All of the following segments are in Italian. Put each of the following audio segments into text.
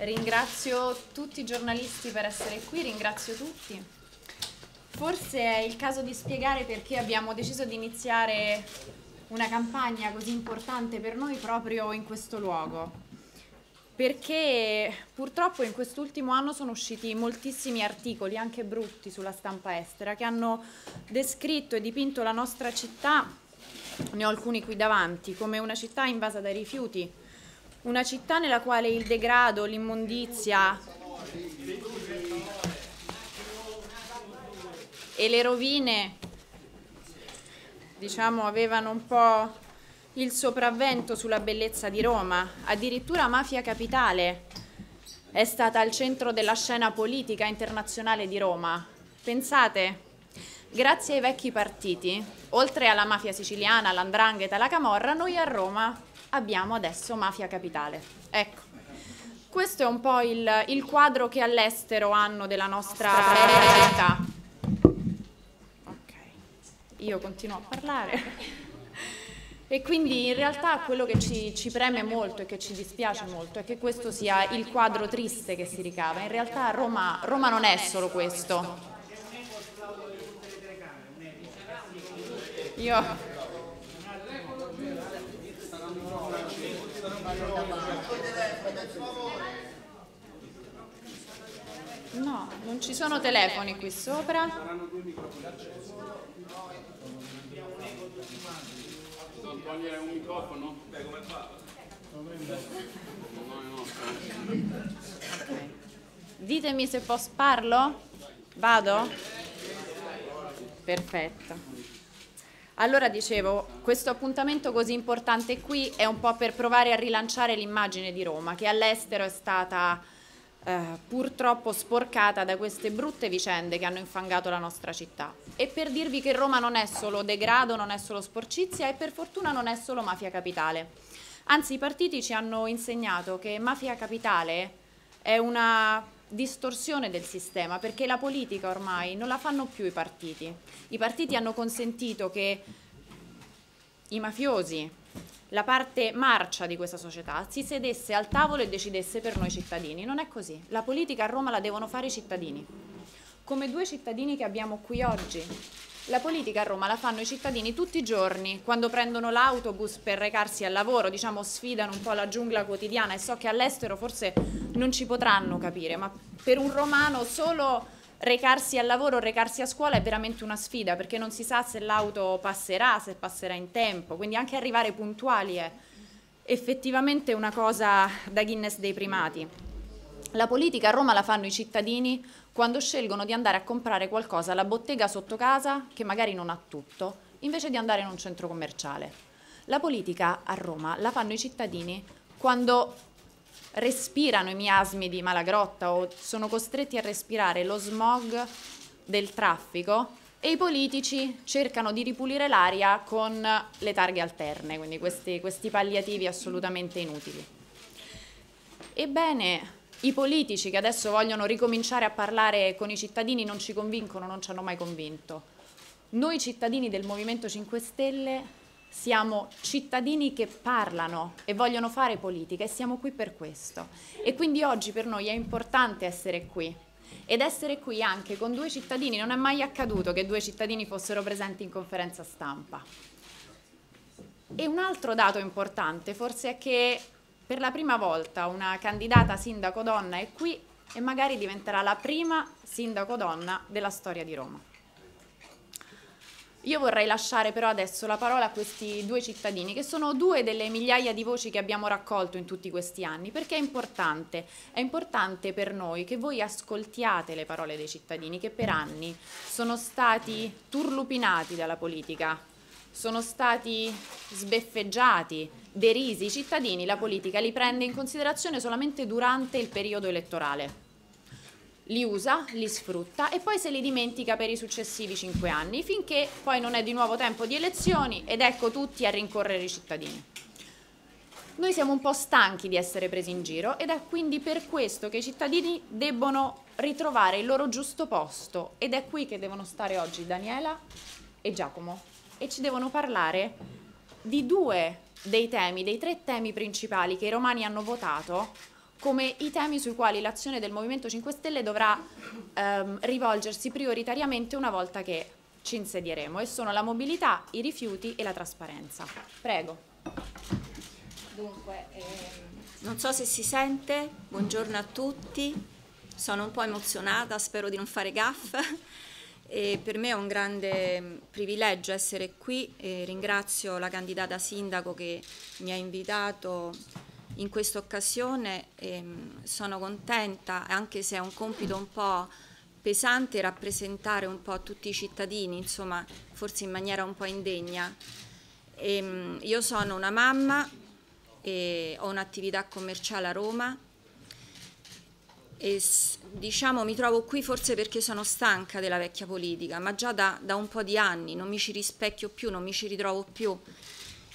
Ringrazio tutti i giornalisti per essere qui, ringrazio tutti. Forse è il caso di spiegare perché abbiamo deciso di iniziare una campagna così importante per noi proprio in questo luogo. Perché purtroppo in quest'ultimo anno sono usciti moltissimi articoli, anche brutti, sulla stampa estera, che hanno descritto e dipinto la nostra città, ne ho alcuni qui davanti, come una città invasa dai rifiuti, una città nella quale il degrado, l'immondizia e le rovine diciamo avevano un po' il sopravvento sulla bellezza di Roma, addirittura Mafia Capitale è stata al centro della scena politica internazionale di Roma. Pensate, grazie ai vecchi partiti, oltre alla mafia siciliana, l'Andrangheta, la camorra, noi a Roma abbiamo adesso Mafia Capitale. Ecco, questo è un po' il, il quadro che all'estero hanno della nostra realtà. Ok, io continuo a parlare. E quindi in realtà quello che ci, ci, preme molto e che ci dispiace molto è che questo sia il quadro triste che si ricava. In realtà Roma, Roma non è solo questo. Io No, non ci sono telefoni qui sopra. Saranno due microfoni acceso. Devo togliere un microfono? Beh, come fa? Ditemi se posso parlo? Vado? Perfetto. Allora dicevo, questo appuntamento così importante qui è un po' per provare a rilanciare l'immagine di Roma, che all'estero è stata eh, purtroppo sporcata da queste brutte vicende che hanno infangato la nostra città. E per dirvi che Roma non è solo degrado, non è solo sporcizia e per fortuna non è solo mafia capitale. Anzi, i partiti ci hanno insegnato che mafia capitale è una distorsione del sistema, perché la politica ormai non la fanno più i partiti. I partiti hanno consentito che i mafiosi, la parte marcia di questa società, si sedesse al tavolo e decidesse per noi cittadini. Non è così. La politica a Roma la devono fare i cittadini. Come due cittadini che abbiamo qui oggi, la politica a Roma la fanno i cittadini tutti i giorni, quando prendono l'autobus per recarsi al lavoro, diciamo sfidano un po' la giungla quotidiana e so che all'estero forse non ci potranno capire, ma per un romano solo recarsi al lavoro, recarsi a scuola è veramente una sfida perché non si sa se l'auto passerà, se passerà in tempo, quindi anche arrivare puntuali è effettivamente una cosa da Guinness dei primati. La politica a Roma la fanno i cittadini quando scelgono di andare a comprare qualcosa alla bottega sotto casa che magari non ha tutto, invece di andare in un centro commerciale. La politica a Roma la fanno i cittadini quando respirano i miasmi di Malagrotta o sono costretti a respirare lo smog del traffico e i politici cercano di ripulire l'aria con le targhe alterne, quindi questi, questi palliativi assolutamente inutili. Ebbene, i politici che adesso vogliono ricominciare a parlare con i cittadini non ci convincono, non ci hanno mai convinto. Noi cittadini del Movimento 5 Stelle siamo cittadini che parlano e vogliono fare politica e siamo qui per questo. E quindi oggi per noi è importante essere qui. Ed essere qui anche con due cittadini, non è mai accaduto che due cittadini fossero presenti in conferenza stampa. E un altro dato importante forse è che per la prima volta una candidata sindaco donna è qui e magari diventerà la prima sindaco donna della storia di Roma. Io vorrei lasciare però adesso la parola a questi due cittadini, che sono due delle migliaia di voci che abbiamo raccolto in tutti questi anni, perché è importante, è importante per noi che voi ascoltiate le parole dei cittadini che per anni sono stati turlupinati dalla politica, sono stati sbeffeggiati, derisi i cittadini, la politica li prende in considerazione solamente durante il periodo elettorale. Li usa, li sfrutta e poi se li dimentica per i successivi cinque anni, finché poi non è di nuovo tempo di elezioni ed ecco tutti a rincorrere i cittadini. Noi siamo un po' stanchi di essere presi in giro ed è quindi per questo che i cittadini debbono ritrovare il loro giusto posto ed è qui che devono stare oggi Daniela e Giacomo e ci devono parlare di due dei temi, dei tre temi principali che i romani hanno votato come i temi sui quali l'azione del Movimento 5 Stelle dovrà ehm, rivolgersi prioritariamente una volta che ci insedieremo e sono la mobilità, i rifiuti e la trasparenza. Prego. Dunque, ehm, non so se si sente, buongiorno a tutti, sono un po' emozionata, spero di non fare gaffe. E per me è un grande mm, privilegio essere qui e ringrazio la candidata sindaco che mi ha invitato in questa occasione. Mm, sono contenta, anche se è un compito un po' pesante rappresentare un po' tutti i cittadini, insomma, forse in maniera un po' indegna. E mm, io sono una mamma e ho un'attività commerciale a Roma e, diciamo mi trovo qui forse perché sono stanca della vecchia politica, ma già da, da, un po' di anni non mi ci rispecchio più, non mi ci ritrovo più.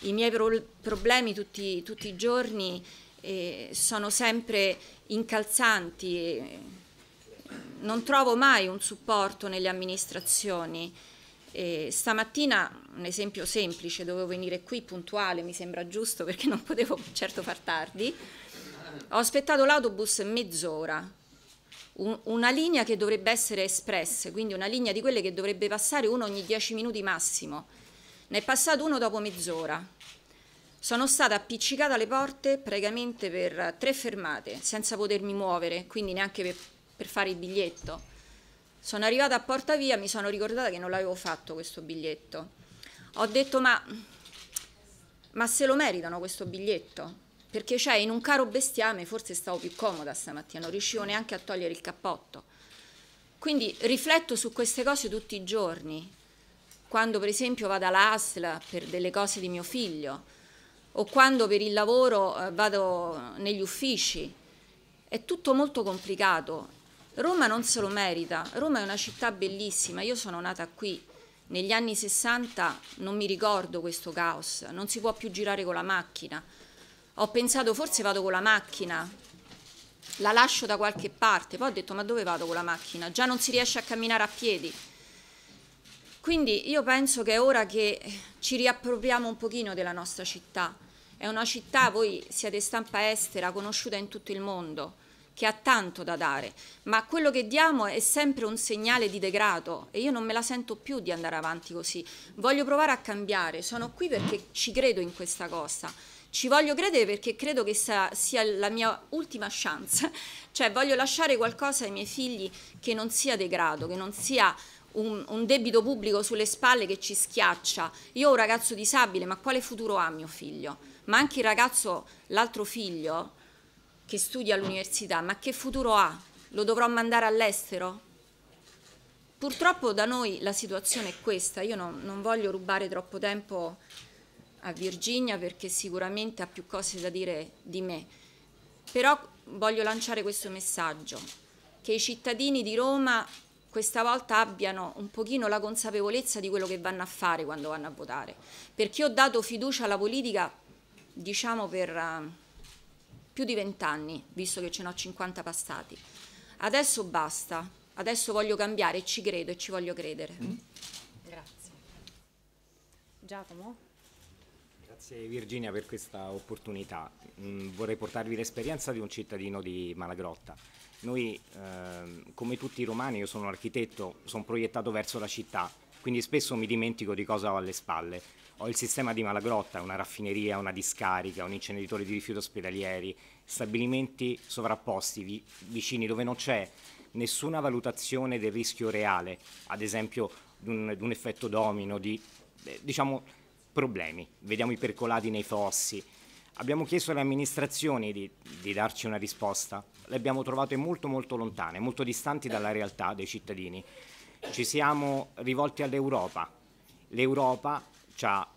I miei pro problemi tutti, tutti, i giorni eh, sono sempre incalzanti, eh, non trovo mai un supporto nelle amministrazioni. Eh, stamattina un esempio semplice, dovevo venire qui puntuale, mi sembra giusto perché non potevo certo far tardi ho aspettato l'autobus mezz'ora, un, una linea che dovrebbe essere espress, quindi una linea di quelle che dovrebbe passare uno ogni dieci minuti massimo. Ne è passato uno dopo mezz'ora. Sono stata appiccicata alle porte praticamente per tre fermate, senza potermi muovere, quindi neanche per, per fare il biglietto. Sono arrivata a Porta Via, mi sono ricordata che non l'avevo fatto questo biglietto. Ho detto ma, ma se lo meritano questo biglietto? perché cioè in un caro bestiame forse stavo più comoda stamattina, non riuscivo neanche a togliere il cappotto. Quindi rifletto su queste cose tutti i giorni, quando per esempio vado all'ASL per delle cose di mio figlio o quando per il lavoro eh, vado negli uffici. È tutto molto complicato. Roma non se lo merita, Roma è una città bellissima, io sono nata qui, negli anni 60 non mi ricordo questo caos, non si può più girare con la macchina ho pensato forse vado con la macchina, la lascio da qualche parte, poi ho detto ma dove vado con la macchina? Già non si riesce a camminare a piedi. Quindi io penso che è ora che ci riappropriamo un pochino della nostra città. È una città, voi siete stampa estera, conosciuta in tutto il mondo, che ha tanto da dare, ma quello che diamo è sempre un segnale di degrado e io non me la sento più di andare avanti così. Voglio provare a cambiare, sono qui perché ci credo in questa cosa. Ci voglio credere perché credo che sia, sia la mia ultima chance, cioè voglio lasciare qualcosa ai miei figli che non sia degrado, che non sia un, un, debito pubblico sulle spalle che ci schiaccia. Io ho un ragazzo disabile, ma quale futuro ha mio figlio? Ma anche il ragazzo, l'altro figlio, che studia all'università, ma che futuro ha? Lo dovrò mandare all'estero? Purtroppo da noi la situazione è questa, io non, non voglio rubare troppo tempo a Virginia perché sicuramente ha più cose da dire di me, però voglio lanciare questo messaggio, che i cittadini di Roma questa volta abbiano un pochino la consapevolezza di quello che vanno a fare quando vanno a votare, perché io ho dato fiducia alla politica diciamo per uh, più di vent'anni, visto che ce ne ho 50 passati. Adesso basta, adesso voglio cambiare, ci credo e ci voglio credere. Mm. Grazie. Giacomo? Grazie Virginia per questa opportunità. Mm, vorrei portarvi l'esperienza di un cittadino di Malagrotta. Noi, eh, come tutti i romani, io sono un architetto, sono proiettato verso la città, quindi spesso mi dimentico di cosa ho alle spalle. Ho il sistema di Malagrotta, una raffineria, una discarica, un inceneritore di rifiuti ospedalieri, stabilimenti sovrapposti vi vicini dove non c'è nessuna valutazione del rischio reale, ad esempio di un, effetto domino, di, eh, diciamo, problemi, vediamo i percolati nei fossi. Abbiamo chiesto alle amministrazioni di, di darci una risposta, le abbiamo trovate molto molto lontane, molto distanti dalla realtà dei cittadini. Ci siamo rivolti all'Europa, l'Europa ci ha,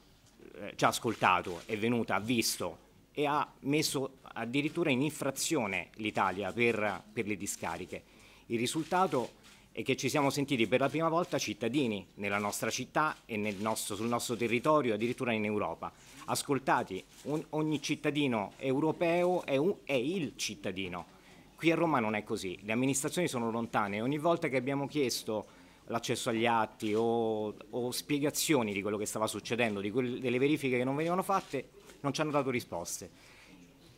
eh, ci ha ascoltato, è venuta, ha visto e ha messo addirittura in infrazione l'Italia per, per le discariche. Il risultato è e che ci siamo sentiti per la prima volta cittadini nella nostra città e nel nostro, sul nostro territorio, addirittura in Europa. Ascoltati, un, ogni cittadino europeo è, un, è il cittadino. Qui a Roma non è così, le amministrazioni sono lontane. Ogni volta che abbiamo chiesto l'accesso agli atti o, o, spiegazioni di quello che stava succedendo, quelle, delle verifiche che non venivano fatte, non ci hanno dato risposte.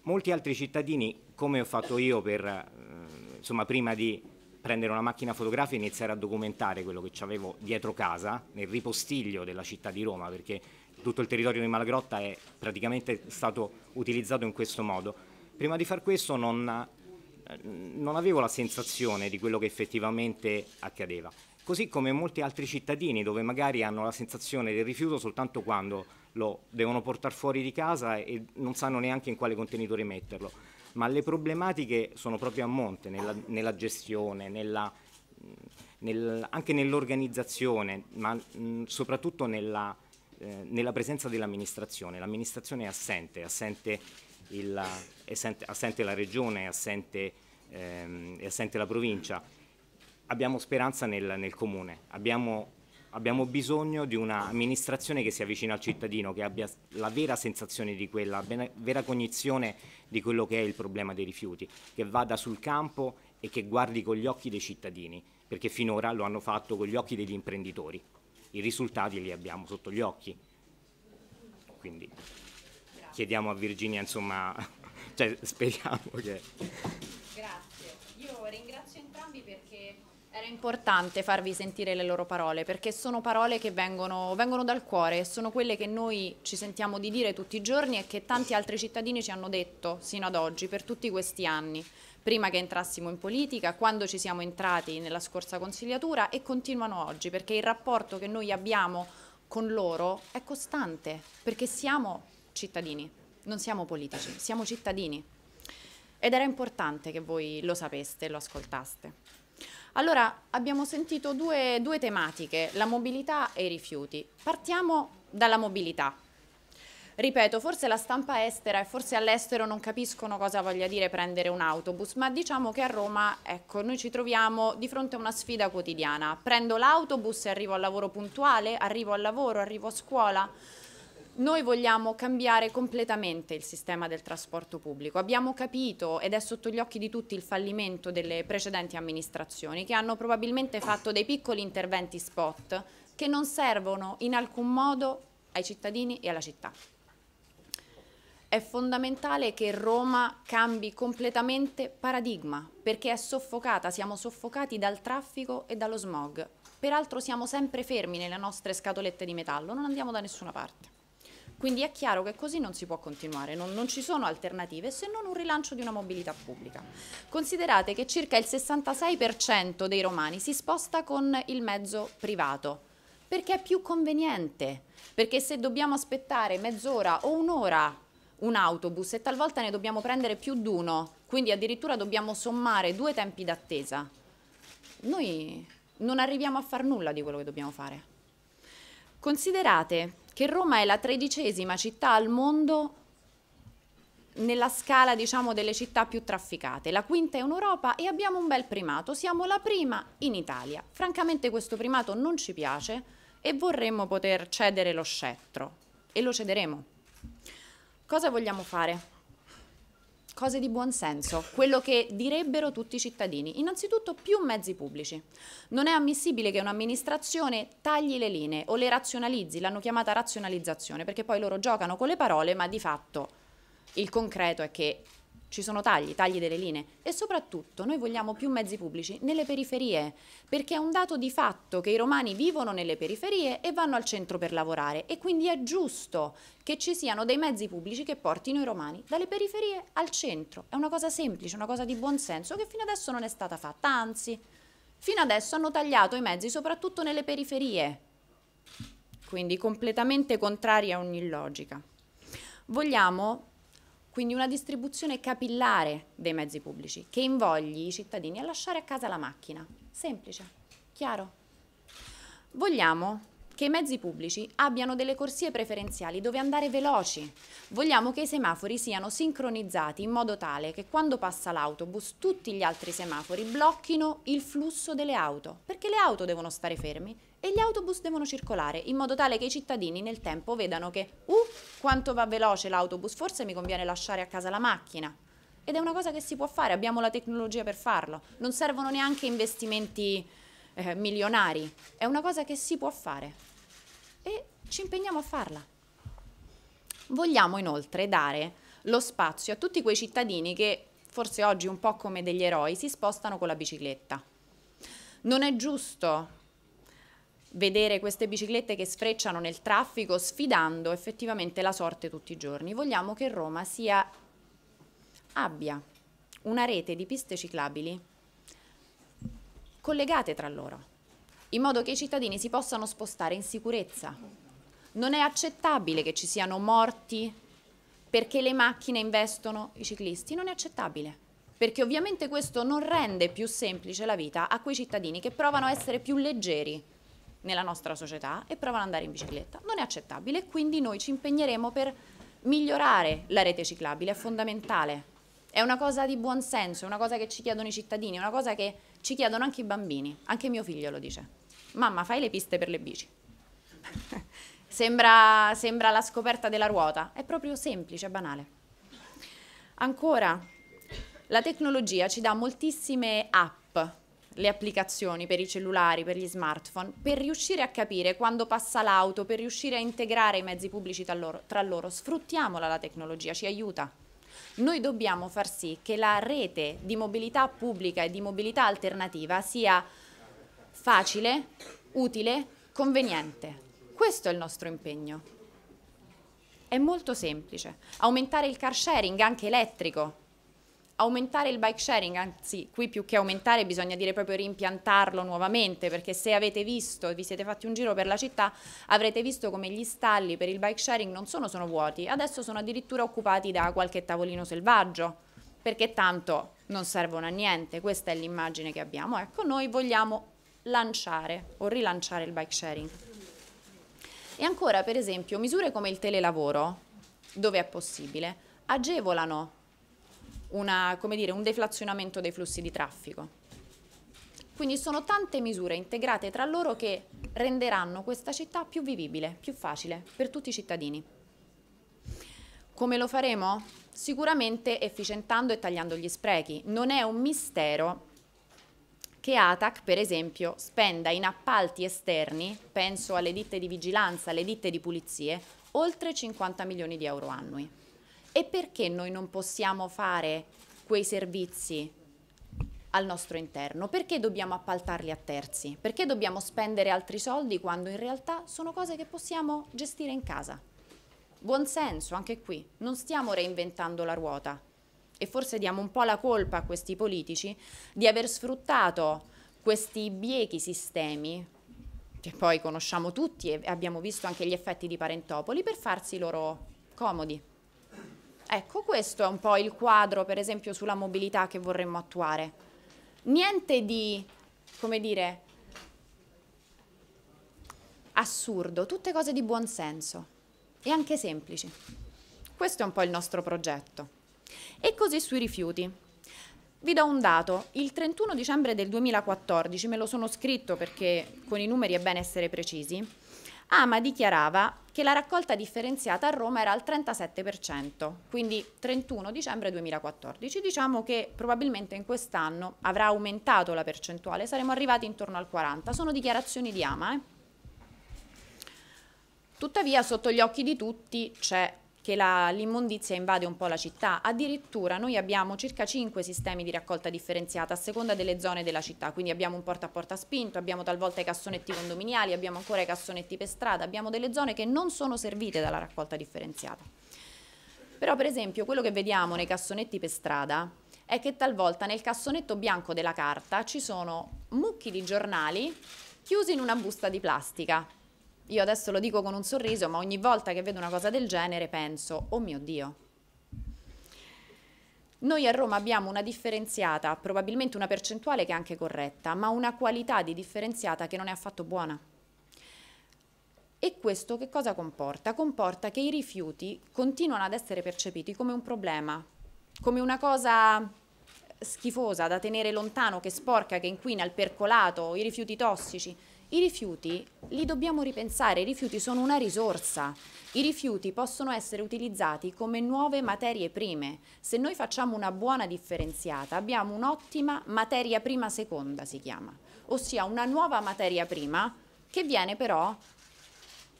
Molti altri cittadini, come ho fatto io per, eh, insomma, prima di prendere una macchina fotografica e iniziare a documentare quello che avevo dietro casa, nel ripostiglio della città di Roma, perché tutto il territorio di Malagrotta è praticamente stato utilizzato in questo modo. Prima di far questo non, eh, non avevo la sensazione di quello che effettivamente accadeva. Così come molti altri cittadini dove magari hanno la sensazione del rifiuto soltanto quando lo devono portare fuori di casa e non sanno neanche in quale contenitore metterlo ma le problematiche sono proprio a monte nella, nella gestione, nella, nel, anche nell'organizzazione, ma mh, mm, soprattutto nella, eh, nella presenza dell'amministrazione. L'amministrazione è assente, assente, il, assente, assente la regione, assente, ehm, assente la provincia. Abbiamo speranza nel, nel comune, abbiamo abbiamo bisogno di un'amministrazione che sia vicina al cittadino, che abbia la vera sensazione di quella, la vera cognizione di quello che è il problema dei rifiuti, che vada sul campo e che guardi con gli occhi dei cittadini, perché finora lo hanno fatto con gli occhi degli imprenditori. I risultati li abbiamo sotto gli occhi. Quindi chiediamo a Virginia, insomma, cioè, speriamo che... Era importante farvi sentire le loro parole perché sono parole che vengono, vengono dal cuore, e sono quelle che noi ci sentiamo di dire tutti i giorni e che tanti altri cittadini ci hanno detto sino ad oggi per tutti questi anni prima che entrassimo in politica, quando ci siamo entrati nella scorsa consigliatura e continuano oggi, perché il rapporto che noi abbiamo con loro è costante, perché siamo cittadini, non siamo politici, siamo cittadini. Ed era importante che voi lo sapeste, e lo ascoltaste. Allora, abbiamo sentito due, due tematiche, la mobilità e i rifiuti. Partiamo dalla mobilità. Ripeto, forse la stampa estera e forse all'estero non capiscono cosa voglia dire prendere un autobus, ma diciamo che a Roma, ecco, noi ci troviamo di fronte a una sfida quotidiana. Prendo l'autobus e arrivo al lavoro puntuale, arrivo al lavoro, arrivo a scuola. Noi vogliamo cambiare completamente il sistema del trasporto pubblico. Abbiamo capito ed è sotto gli occhi di tutti il fallimento delle precedenti amministrazioni che hanno probabilmente fatto dei piccoli interventi spot che non servono in alcun modo ai cittadini e alla città. È fondamentale che Roma cambi completamente paradigma perché è soffocata, siamo soffocati dal traffico e dallo smog. Peraltro siamo sempre fermi nelle nostre scatolette di metallo, non andiamo da nessuna parte. Quindi è chiaro che così non si può continuare, non, non, ci sono alternative se non un rilancio di una mobilità pubblica. Considerate che circa il 66% dei romani si sposta con il mezzo privato perché è più conveniente, perché se dobbiamo aspettare mezz'ora o un'ora un autobus e talvolta ne dobbiamo prendere più di uno, quindi addirittura dobbiamo sommare due tempi d'attesa, noi non arriviamo a far nulla di quello che dobbiamo fare. Considerate che Roma è la tredicesima città al mondo nella scala diciamo, delle città più trafficate, la quinta in Europa e abbiamo un bel primato, siamo la prima in Italia. Francamente questo primato non ci piace e vorremmo poter cedere lo scettro e lo cederemo. Cosa vogliamo fare? cose di buon senso, quello che direbbero tutti i cittadini. Innanzitutto più mezzi pubblici. Non è ammissibile che un'amministrazione tagli le linee o le razionalizzi, l'hanno chiamata razionalizzazione, perché poi loro giocano con le parole, ma di fatto il concreto è che ci sono tagli, tagli delle linee e soprattutto noi vogliamo più mezzi pubblici nelle periferie, perché è un dato di fatto che i romani vivono nelle periferie e vanno al centro per lavorare e quindi è giusto che ci siano dei mezzi pubblici che portino i romani dalle periferie al centro. È una cosa semplice, una cosa di buon senso che fino adesso non è stata fatta, anzi, fino adesso hanno tagliato i mezzi soprattutto nelle periferie, quindi completamente contrari a ogni logica. Vogliamo quindi una distribuzione capillare dei mezzi pubblici che invogli i cittadini a lasciare a casa la macchina. Semplice, chiaro. Vogliamo che i mezzi pubblici abbiano delle corsie preferenziali dove andare veloci. Vogliamo che i semafori siano sincronizzati in modo tale che quando passa l'autobus tutti gli altri semafori blocchino il flusso delle auto, perché le auto devono stare fermi e gli autobus devono circolare in modo tale che i cittadini nel tempo vedano che uh, quanto va veloce l'autobus, forse mi conviene lasciare a casa la macchina. Ed è una cosa che si può fare, abbiamo la tecnologia per farlo. Non servono neanche investimenti eh, milionari, è una cosa che si può fare e ci impegniamo a farla. Vogliamo inoltre dare lo spazio a tutti quei cittadini che forse oggi un po' come degli eroi si spostano con la bicicletta. Non è giusto vedere queste biciclette che sfrecciano nel traffico sfidando effettivamente la sorte tutti i giorni. Vogliamo che Roma sia, abbia una rete di piste ciclabili collegate tra loro in modo che i cittadini si possano spostare in sicurezza. Non è accettabile che ci siano morti perché le macchine investono i ciclisti, non è accettabile, perché ovviamente questo non rende più semplice la vita a quei cittadini che provano a essere più leggeri nella nostra società e provano ad andare in bicicletta. Non è accettabile, quindi noi ci impegneremo per migliorare la rete ciclabile, è fondamentale. È una cosa di buon senso, è una cosa che ci chiedono i cittadini, è una cosa che ci chiedono anche i bambini, anche mio figlio lo dice mamma fai le piste per le bici. sembra, sembra la scoperta della ruota, è proprio semplice, banale. Ancora, la tecnologia ci dà moltissime app, le applicazioni per i cellulari, per gli smartphone, per riuscire a capire quando passa l'auto, per riuscire a integrare i mezzi pubblici tra loro, tra loro. Sfruttiamola la tecnologia, ci aiuta. Noi dobbiamo far sì che la rete di mobilità pubblica e di mobilità alternativa sia facile, utile, conveniente. Questo è il nostro impegno. È molto semplice. Aumentare il car sharing anche elettrico. Aumentare il bike sharing, anzi qui più che aumentare bisogna dire proprio rimpiantarlo nuovamente perché se avete visto, vi siete fatti un giro per la città, avrete visto come gli stalli per il bike sharing non sono, sono vuoti, adesso sono addirittura occupati da qualche tavolino selvaggio perché tanto non servono a niente, questa è l'immagine che abbiamo. Ecco, noi vogliamo lanciare o rilanciare il bike sharing. E ancora, per esempio, misure come il telelavoro, dove è possibile, agevolano una, dire, un deflazionamento dei flussi di traffico. Quindi sono tante misure integrate tra loro che renderanno questa città più vivibile, più facile per tutti i cittadini. Come lo faremo? Sicuramente efficientando e tagliando gli sprechi. Non è un mistero che ATAC per esempio spenda in appalti esterni, penso alle ditte di vigilanza, alle ditte di pulizie, oltre 50 milioni di euro annui. E perché noi non possiamo fare quei servizi al nostro interno? Perché dobbiamo appaltarli a terzi? Perché dobbiamo spendere altri soldi quando in realtà sono cose che possiamo gestire in casa? Buon senso anche qui, non stiamo reinventando la ruota, e forse diamo un po' la colpa a questi politici di aver sfruttato questi biechi sistemi che poi conosciamo tutti e abbiamo visto anche gli effetti di Parentopoli per farsi loro comodi. Ecco, questo è un po' il quadro, per esempio, sulla mobilità che vorremmo attuare. Niente di, come dire, assurdo, tutte cose di buon senso e anche semplici. Questo è un po' il nostro progetto. E così sui rifiuti. Vi do un dato, il 31 dicembre del 2014, me lo sono scritto perché con i numeri è bene essere precisi, Ama dichiarava che la raccolta differenziata a Roma era al 37%, quindi 31 dicembre 2014. Diciamo che probabilmente in quest'anno avrà aumentato la percentuale, saremo arrivati intorno al 40%. Sono dichiarazioni di Ama. Eh? Tuttavia sotto gli occhi di tutti c'è che l'immondizia invade un po' la città. Addirittura noi abbiamo circa 5 sistemi di raccolta differenziata a seconda delle zone della città, quindi abbiamo un porta a porta spinto, abbiamo talvolta i cassonetti condominiali, abbiamo ancora i cassonetti per strada, abbiamo delle zone che non sono servite dalla raccolta differenziata. Però per esempio quello che vediamo nei cassonetti per strada è che talvolta nel cassonetto bianco della carta ci sono mucchi di giornali chiusi in una busta di plastica io adesso lo dico con un sorriso, ma ogni volta che vedo una cosa del genere penso, oh mio Dio. Noi a Roma abbiamo una differenziata, probabilmente una percentuale che è anche corretta, ma una qualità di differenziata che non è affatto buona. E questo che cosa comporta? Comporta che i rifiuti continuano ad essere percepiti come un problema, come una cosa schifosa da tenere lontano, che sporca, che inquina, il percolato, i rifiuti tossici. I rifiuti li dobbiamo ripensare, i rifiuti sono una risorsa. I rifiuti possono essere utilizzati come nuove materie prime. Se noi facciamo una buona differenziata abbiamo un'ottima materia prima seconda, si chiama, ossia una nuova materia prima che viene però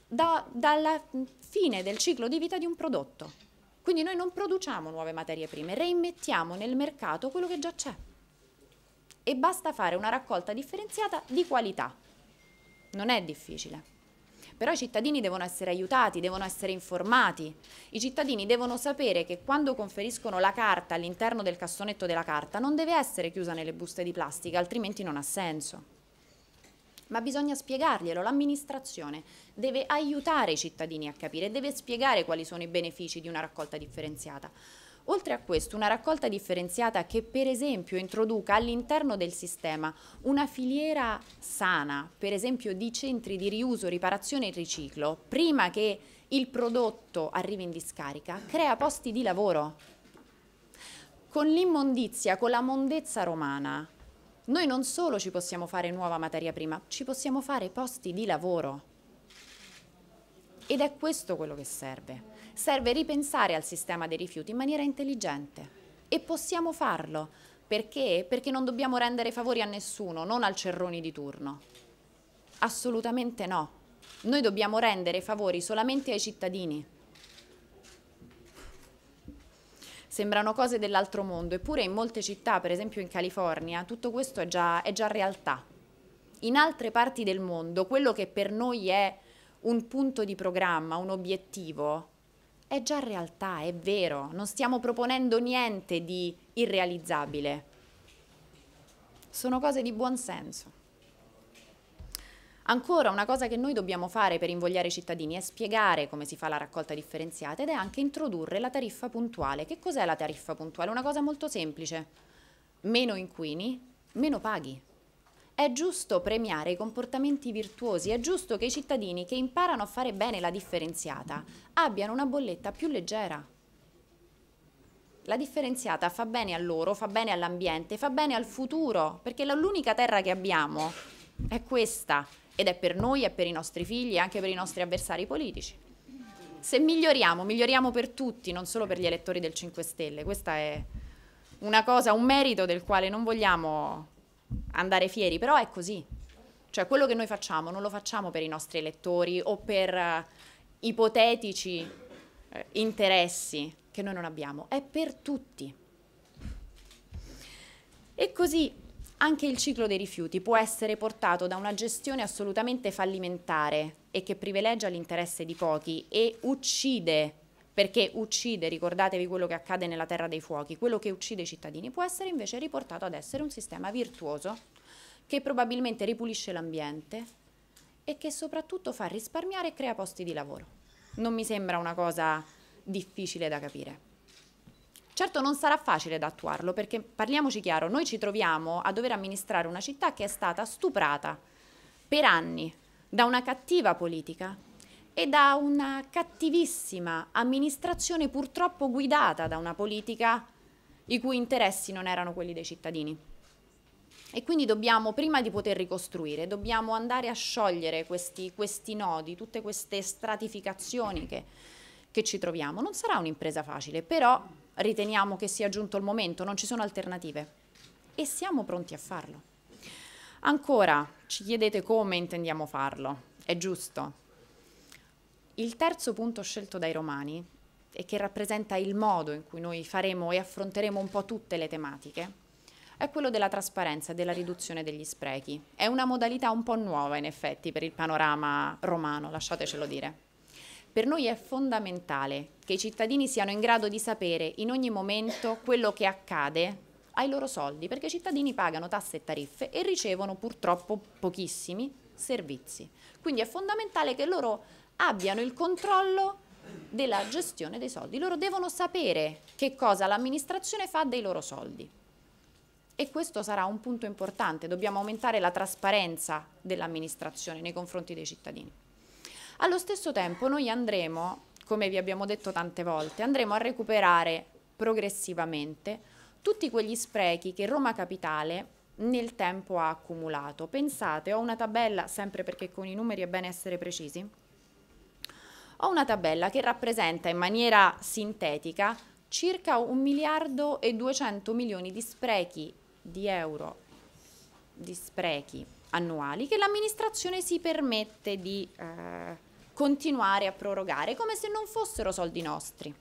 da, dalla fine del ciclo di vita di un prodotto. Quindi noi non produciamo nuove materie prime, reimmettiamo nel mercato quello che già c'è. E basta fare una raccolta differenziata di qualità non è difficile. Però i cittadini devono essere aiutati, devono essere informati. I cittadini devono sapere che quando conferiscono la carta all'interno del cassonetto della carta non deve essere chiusa nelle buste di plastica, altrimenti non ha senso. Ma bisogna spiegarglielo, l'amministrazione deve aiutare i cittadini a capire, deve spiegare quali sono i benefici di una raccolta differenziata. Oltre a questo una raccolta differenziata che per esempio introduca all'interno del sistema una filiera sana, per esempio di centri di riuso, riparazione e riciclo, prima che il prodotto arrivi in discarica, crea posti di lavoro. Con l'immondizia, con la mondezza romana, noi non solo ci possiamo fare nuova materia prima, ci possiamo fare posti di lavoro. Ed è questo quello che serve serve ripensare al sistema dei rifiuti in maniera intelligente e possiamo farlo. Perché? Perché non dobbiamo rendere favori a nessuno, non al Cerroni di turno. Assolutamente no. Noi dobbiamo rendere favori solamente ai cittadini. Sembrano cose dell'altro mondo, eppure in molte città, per esempio in California, tutto questo è già, è già realtà. In altre parti del mondo, quello che per noi è un punto di programma, un obiettivo, è già realtà, è vero, non stiamo proponendo niente di irrealizzabile. Sono cose di buon senso. Ancora una cosa che noi dobbiamo fare per invogliare i cittadini è spiegare come si fa la raccolta differenziata ed è anche introdurre la tariffa puntuale. Che cos'è la tariffa puntuale? Una cosa molto semplice. Meno inquini, meno paghi. È giusto premiare i comportamenti virtuosi, è giusto che i cittadini che imparano a fare bene la differenziata abbiano una bolletta più leggera. La differenziata fa bene a loro, fa bene all'ambiente, fa bene al futuro, perché l'unica terra che abbiamo è questa ed è per noi, è per i nostri figli e anche per i nostri avversari politici. Se miglioriamo, miglioriamo per tutti, non solo per gli elettori del 5 Stelle. Questa è una cosa, un merito del quale non vogliamo andare fieri, però è così. Cioè quello che noi facciamo non lo facciamo per i nostri elettori o per uh, ipotetici uh, interessi che noi non abbiamo, è per tutti. E così anche il ciclo dei rifiuti può essere portato da una gestione assolutamente fallimentare e che privilegia l'interesse di pochi e uccide perché uccide, ricordatevi quello che accade nella Terra dei Fuochi, quello che uccide i cittadini può essere invece riportato ad essere un sistema virtuoso che probabilmente ripulisce l'ambiente e che soprattutto fa risparmiare e crea posti di lavoro. Non mi sembra una cosa difficile da capire. Certo non sarà facile da attuarlo perché parliamoci chiaro, noi ci troviamo a dover amministrare una città che è stata stuprata per anni da una cattiva politica e da una cattivissima amministrazione purtroppo guidata da una politica i cui interessi non erano quelli dei cittadini. E quindi dobbiamo, prima di poter ricostruire, dobbiamo andare a sciogliere questi, questi nodi, tutte queste stratificazioni che, che ci troviamo. Non sarà un'impresa facile, però riteniamo che sia giunto il momento, non ci sono alternative e siamo pronti a farlo. Ancora, ci chiedete come intendiamo farlo, è giusto, il terzo punto scelto dai Romani e che rappresenta il modo in cui noi faremo e affronteremo un po' tutte le tematiche, è quello della trasparenza e della riduzione degli sprechi. È una modalità un po' nuova in effetti per il panorama romano, lasciatecelo dire. Per noi è fondamentale che i cittadini siano in grado di sapere in ogni momento quello che accade ai loro soldi, perché i cittadini pagano tasse e tariffe e ricevono purtroppo pochissimi servizi. Quindi è fondamentale che loro abbiano il controllo della gestione dei soldi. Loro devono sapere che cosa l'amministrazione fa dei loro soldi. E questo sarà un punto importante, dobbiamo aumentare la trasparenza dell'amministrazione nei confronti dei cittadini. Allo stesso tempo noi andremo, come vi abbiamo detto tante volte, andremo a recuperare progressivamente tutti quegli sprechi che Roma Capitale nel tempo ha accumulato. Pensate, ho una tabella, sempre perché con i numeri è bene essere precisi, ho una tabella che rappresenta in maniera sintetica circa 1 miliardo e 200 milioni di sprechi di euro di sprechi annuali che l'amministrazione si permette di eh, continuare a prorogare come se non fossero soldi nostri.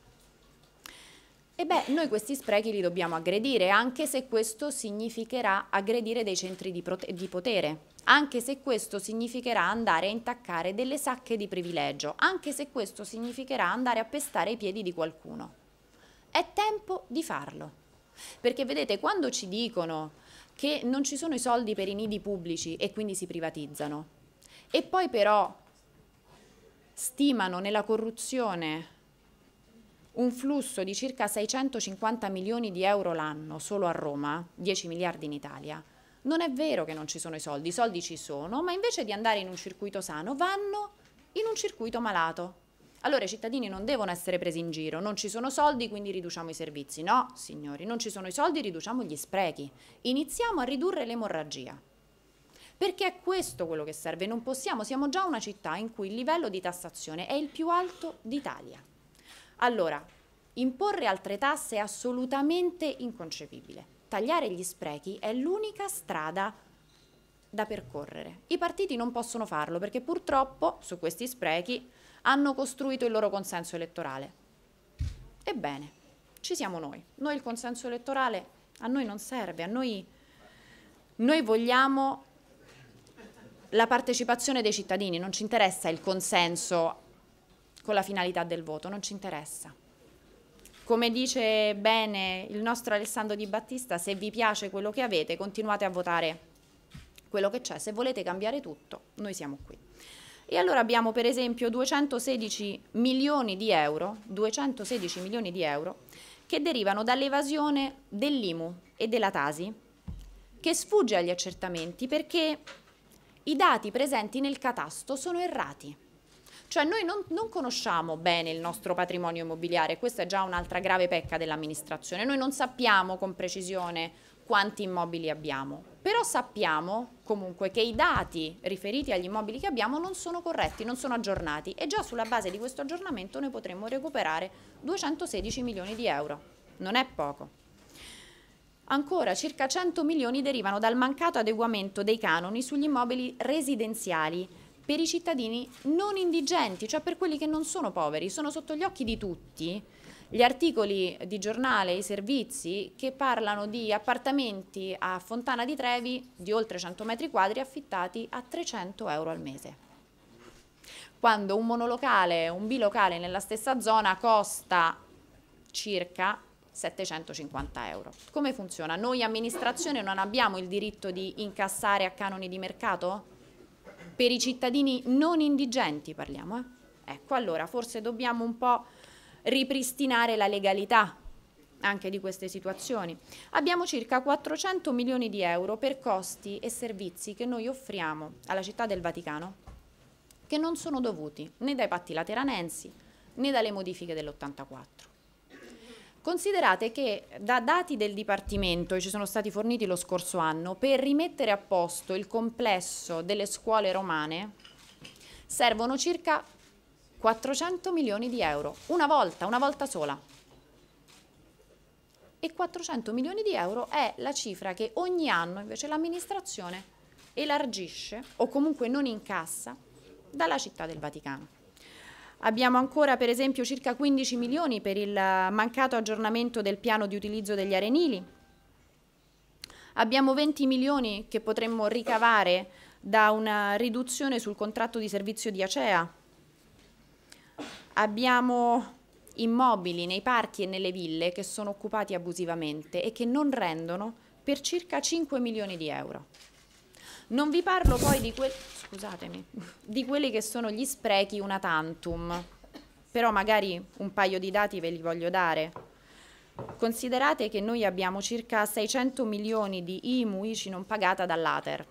E beh, noi questi sprechi li dobbiamo aggredire, anche se questo significherà aggredire dei centri di, di, potere, anche se questo significherà andare a intaccare delle sacche di privilegio, anche se questo significherà andare a pestare i piedi di qualcuno. È tempo di farlo. Perché vedete, quando ci dicono che non ci sono i soldi per i nidi pubblici e quindi si privatizzano, e poi però stimano nella corruzione un flusso di circa 650 milioni di euro l'anno solo a Roma, 10 miliardi in Italia. Non è vero che non ci sono i soldi, i soldi ci sono, ma invece di andare in un circuito sano vanno in un circuito malato. Allora i cittadini non devono essere presi in giro, non ci sono soldi quindi riduciamo i servizi. No, signori, non ci sono i soldi, riduciamo gli sprechi. Iniziamo a ridurre l'emorragia. Perché è questo quello che serve, non possiamo, siamo già una città in cui il livello di tassazione è il più alto d'Italia. Allora, imporre altre tasse è assolutamente inconcepibile. Tagliare gli sprechi è l'unica strada da percorrere. I partiti non possono farlo perché purtroppo su questi sprechi hanno costruito il loro consenso elettorale. Ebbene, ci siamo noi. Noi il consenso elettorale a noi non serve, a noi, noi vogliamo la partecipazione dei cittadini, non ci interessa il consenso con la finalità del voto, non ci interessa. Come dice bene il nostro Alessandro Di Battista, se vi piace quello che avete, continuate a votare quello che c'è. Se volete cambiare tutto, noi siamo qui. E allora abbiamo per esempio 216 milioni di euro, 216 milioni di euro che derivano dall'evasione dell'IMU e della Tasi, che sfugge agli accertamenti perché i dati presenti nel catasto sono errati. Cioè noi non, non conosciamo bene il nostro patrimonio immobiliare, questa è già un'altra grave pecca dell'amministrazione, noi non sappiamo con precisione quanti immobili abbiamo. Però sappiamo comunque che i dati riferiti agli immobili che abbiamo non sono corretti, non sono aggiornati e già sulla base di questo aggiornamento noi potremmo recuperare 216 milioni di euro. Non è poco. Ancora circa 100 milioni derivano dal mancato adeguamento dei canoni sugli immobili residenziali per i cittadini non indigenti, cioè per quelli che non sono poveri, sono sotto gli occhi di tutti gli articoli di giornale, i servizi che parlano di appartamenti a Fontana di Trevi di oltre 100 metri quadri affittati a 300 euro al mese. Quando un monolocale, un bilocale nella stessa zona costa circa 750 euro. Come funziona? Noi amministrazione non abbiamo il diritto di incassare a canoni di mercato? per i cittadini non indigenti parliamo. Eh? Ecco, allora forse dobbiamo un po' ripristinare la legalità anche di queste situazioni. Abbiamo circa 400 milioni di euro per costi e servizi che noi offriamo alla città del Vaticano che non sono dovuti né dai patti lateranensi né dalle modifiche dell'84. Considerate che da dati del Dipartimento che ci sono stati forniti lo scorso anno per rimettere a posto il complesso delle scuole romane servono circa 400 milioni di euro, una volta, una volta sola. E 400 milioni di euro è la cifra che ogni anno invece l'amministrazione elargisce o comunque non incassa dalla città del Vaticano. Abbiamo ancora per esempio circa 15 milioni per il eh, mancato aggiornamento del piano di utilizzo degli arenili. Abbiamo 20 milioni che potremmo ricavare da una riduzione sul contratto di servizio di Acea. Abbiamo immobili nei parchi e nelle ville che sono occupati abusivamente e che non rendono per circa 5 milioni di euro. Non vi parlo poi di, que- di quelli che sono gli sprechi una tantum, però magari un paio di dati ve li voglio dare. Considerate che noi abbiamo circa 600 milioni di IMU ICI non pagata dall'Ater.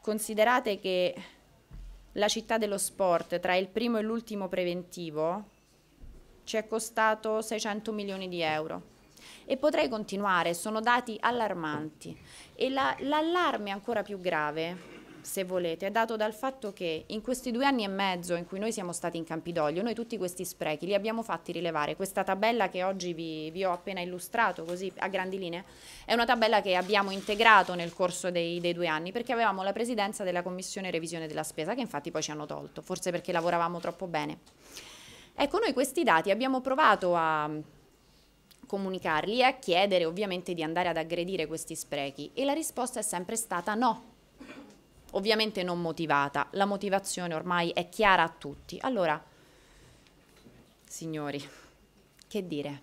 Considerate che la città dello sport tra il primo e l'ultimo preventivo ci è costato 600 milioni di euro. E potrei continuare, sono dati allarmanti. E l'allarme ancora più grave se volete, è dato dal fatto che in questi due anni e mezzo in cui noi siamo stati in Campidoglio, noi tutti questi sprechi li abbiamo fatti rilevare. Questa tabella che oggi vi, vi ho appena illustrato, così a grandi linee, è una tabella che abbiamo integrato nel corso dei, dei, due anni perché avevamo la presidenza della Commissione Revisione della Spesa, che infatti poi ci hanno tolto, forse perché lavoravamo troppo bene. Ecco, noi questi dati abbiamo provato a comunicarli a chiedere ovviamente di andare ad aggredire questi sprechi e la risposta è sempre stata no. Ovviamente non motivata, la motivazione ormai è chiara a tutti. Allora, signori, che dire?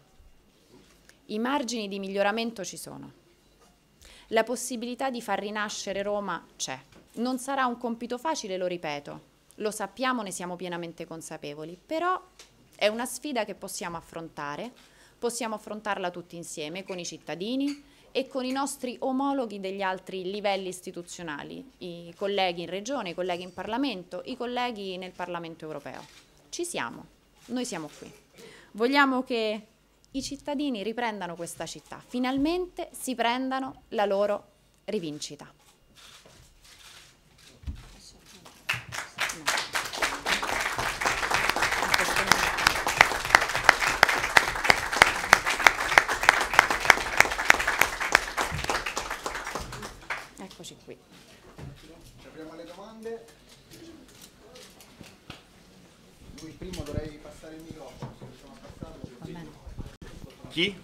I margini di miglioramento ci sono. La possibilità di far rinascere Roma c'è. Non sarà un compito facile, lo ripeto. Lo sappiamo, ne siamo pienamente consapevoli, però è una sfida che possiamo affrontare possiamo affrontarla tutti insieme con i cittadini e con i nostri omologhi degli altri livelli istituzionali, i colleghi in Regione, i colleghi in Parlamento, i colleghi nel Parlamento europeo. Ci siamo, noi siamo qui. Vogliamo che i cittadini riprendano questa città, finalmente si prendano la loro rivincita. Lui primo dovrei passare il microfono, Chi?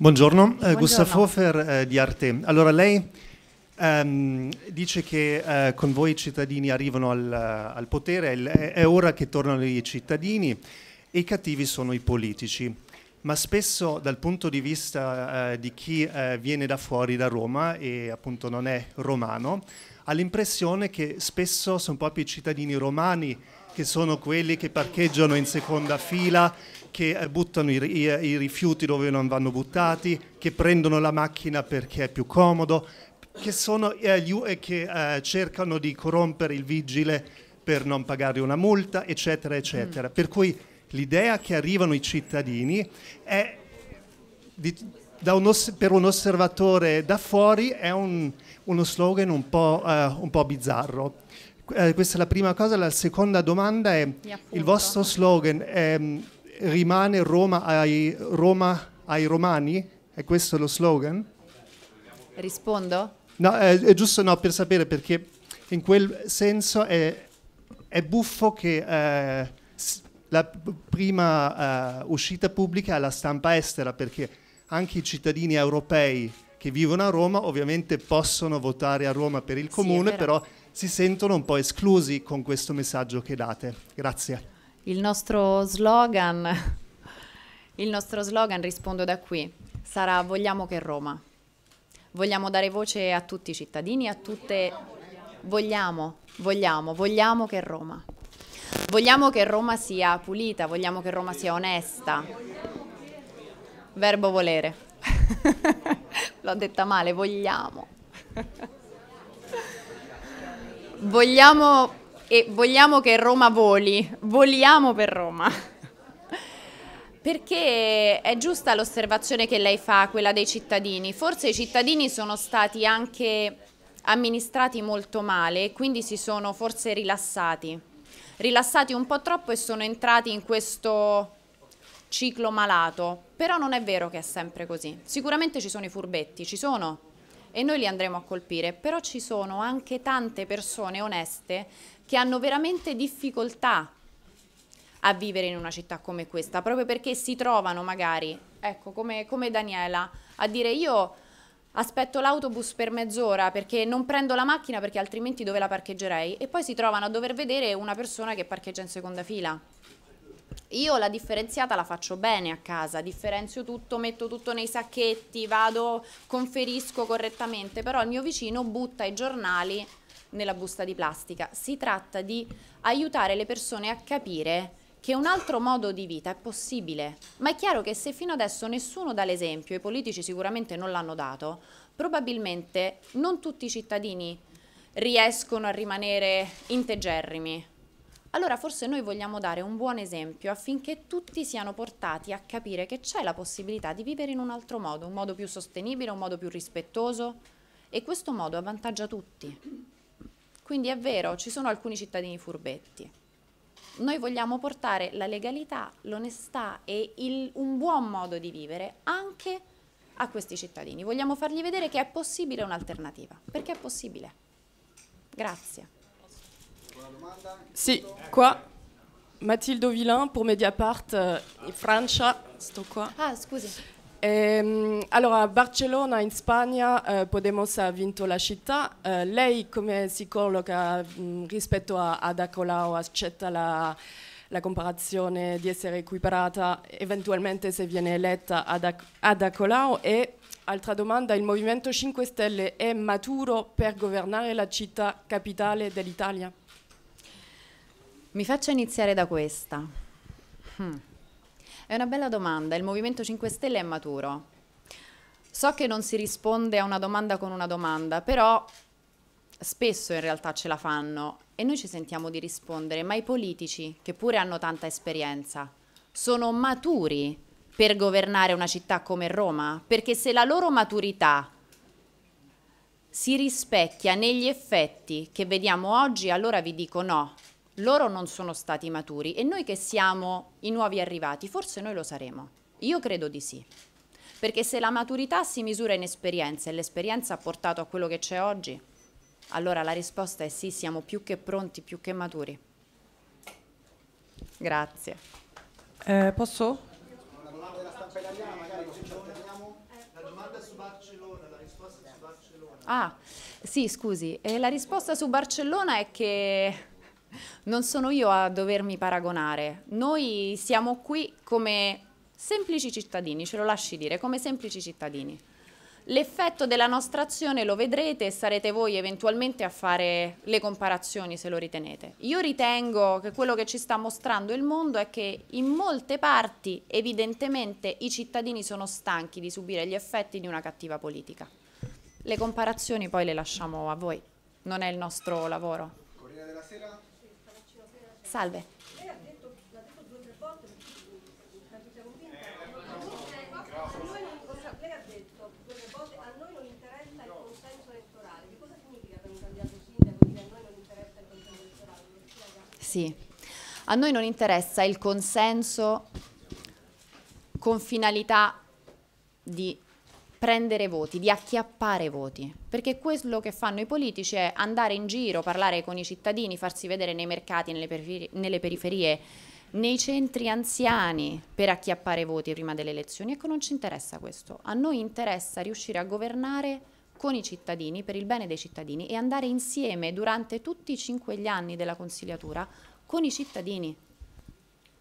Buongiorno, eh, Buongiorno. Eh, Gustavo Hofer eh, di Arte. Allora lei ehm, dice che eh, con voi i cittadini arrivano al, al potere, è, è ora che tornano i cittadini e i cattivi sono i politici ma spesso dal punto di vista eh, di chi eh, viene da fuori da Roma e appunto non è romano, ha l'impressione che spesso sono proprio i cittadini romani che sono quelli che parcheggiano in seconda fila, che eh, buttano i, i, i rifiuti dove non vanno buttati, che prendono la macchina perché è più comodo, che, sono, eh, gli, eh, che eh, cercano di corrompere il vigile per non pagare una multa, eccetera, eccetera. Mm. Per cui l'idea che arrivano i cittadini è, di, un, per un osservatore da fuori è un, uno slogan un po', uh, un po bizzarro. Uh, questa è la prima cosa. La seconda domanda è il vostro slogan è, ehm, rimane Roma ai, Roma ai romani? È questo lo slogan? Rispondo? No, è, eh, è giusto no, per sapere perché in quel senso è, è buffo che... Uh, la prima uh, uscita pubblica è la stampa estera perché anche i cittadini europei che vivono a Roma ovviamente possono votare a Roma per il comune, sì, però si sentono un po' esclusi con questo messaggio che date. Grazie. Il nostro slogan, il nostro slogan rispondo da qui, sarà vogliamo che Roma. Vogliamo dare voce a tutti i cittadini, a tutte... Vogliamo, vogliamo, vogliamo che Roma. Vogliamo che Roma sia pulita, vogliamo che Roma sia onesta. Verbo volere. L'ho detta male, vogliamo. vogliamo e vogliamo che Roma voli, voliamo per Roma. Perché è giusta l'osservazione che lei fa, quella dei cittadini. Forse i cittadini sono stati anche amministrati molto male e quindi si sono forse rilassati rilassati un po' troppo e sono entrati in questo ciclo malato. Però non è vero che è sempre così. Sicuramente ci sono i furbetti, ci sono e noi li andremo a colpire, però ci sono anche tante persone oneste che hanno veramente difficoltà a vivere in una città come questa, proprio perché si trovano magari, ecco, come, come Daniela, a dire io aspetto l'autobus per mezz'ora perché non prendo la macchina perché altrimenti dove la parcheggerei e poi si trovano a dover vedere una persona che parcheggia in seconda fila. Io la differenziata la faccio bene a casa, differenzio tutto, metto tutto nei sacchetti, vado, conferisco correttamente, però il mio vicino butta i giornali nella busta di plastica. Si tratta di aiutare le persone a capire che un altro modo di vita è possibile. Ma è chiaro che se fino adesso nessuno dà l'esempio, i politici sicuramente non l'hanno dato, probabilmente non tutti i cittadini riescono a rimanere integerrimi. Allora forse noi vogliamo dare un buon esempio affinché tutti siano portati a capire che c'è la possibilità di vivere in un altro modo, un modo più sostenibile, un modo più rispettoso e questo modo avvantaggia tutti. Quindi è vero, ci sono alcuni cittadini furbetti. Noi vogliamo portare la legalità, l'onestà e il, un buon modo di vivere anche a questi cittadini. Vogliamo fargli vedere che è possibile un'alternativa, perché è possibile. Grazie. Sì, qua Matilde Villain per Mediapart eh, in Francia, sto qua. Ah, scusi. E, ehm, allora, Barcellona in Spagna, eh, Podemos ha vinto la città, eh, lei come si colloca mh, mm, rispetto a, Ada Colau, accetta la, la, comparazione di essere equiparata eventualmente se viene eletta ad, Ada Colau e altra domanda, il Movimento 5 Stelle è maturo per governare la città capitale dell'Italia? Mi faccio iniziare da questa. Hmm. È una bella domanda. Il Movimento 5 Stelle è maturo. So che non si risponde a una domanda con una domanda, però spesso in realtà ce la fanno e noi ci sentiamo di rispondere, ma i politici, che pure hanno tanta esperienza, sono maturi per governare una città come Roma? Perché se la loro maturità si rispecchia negli effetti che vediamo oggi, allora vi dico no, loro non sono stati maturi e noi che siamo i nuovi arrivati, forse noi lo saremo. Io credo di sì. Perché se la maturità si misura in esperienza e l'esperienza ha portato a quello che c'è oggi, allora la risposta è sì, siamo più che pronti, più che maturi. Grazie. Eh, posso? Una domanda della stampa italiana, magari così ci alterniamo. La domanda è su Barcellona, Ah, sì, scusi. Eh, la risposta su Barcellona è che non sono io a dovermi paragonare. Noi siamo qui come semplici cittadini, ce lo lasci dire, come semplici cittadini. L'effetto della nostra azione lo vedrete e sarete voi eventualmente a fare le comparazioni se lo ritenete. Io ritengo che quello che ci sta mostrando il mondo è che in molte parti evidentemente i cittadini sono stanchi di subire gli effetti di una cattiva politica. Le comparazioni poi le lasciamo a voi, non è il nostro lavoro. Corriere della Sera Salve. Lei ha detto, due o tre volte, Lei ha detto due o tre volte, a noi non interessa il consenso elettorale. Che cosa significa per un candidato Sì, a noi non interessa il consenso con finalità di prendere voti, di acchiappare voti, perché quello che fanno i politici è andare in giro, parlare con i cittadini, farsi vedere nei mercati, nelle, periferie, nelle periferie nei centri anziani per acchiappare voti prima delle elezioni. Ecco, non ci interessa questo, a noi interessa riuscire a governare con i cittadini, per il bene dei cittadini e andare insieme durante tutti i cinque gli anni della consigliatura con i cittadini.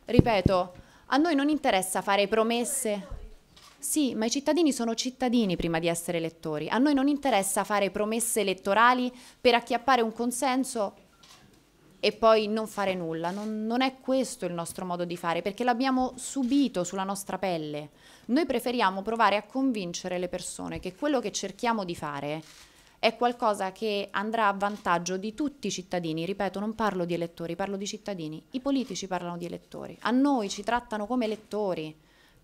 Ripeto, a noi non interessa fare promesse. Sì, ma i cittadini sono cittadini prima di essere elettori. A noi non interessa fare promesse elettorali per acchiappare un consenso e poi non fare nulla. Non, non è questo il nostro modo di fare, perché l'abbiamo subito sulla nostra pelle. Noi preferiamo provare a convincere le persone che quello che cerchiamo di fare è qualcosa che andrà a vantaggio di tutti i cittadini. Ripeto, non parlo di elettori, parlo di cittadini. I politici parlano di elettori. A noi ci trattano come elettori,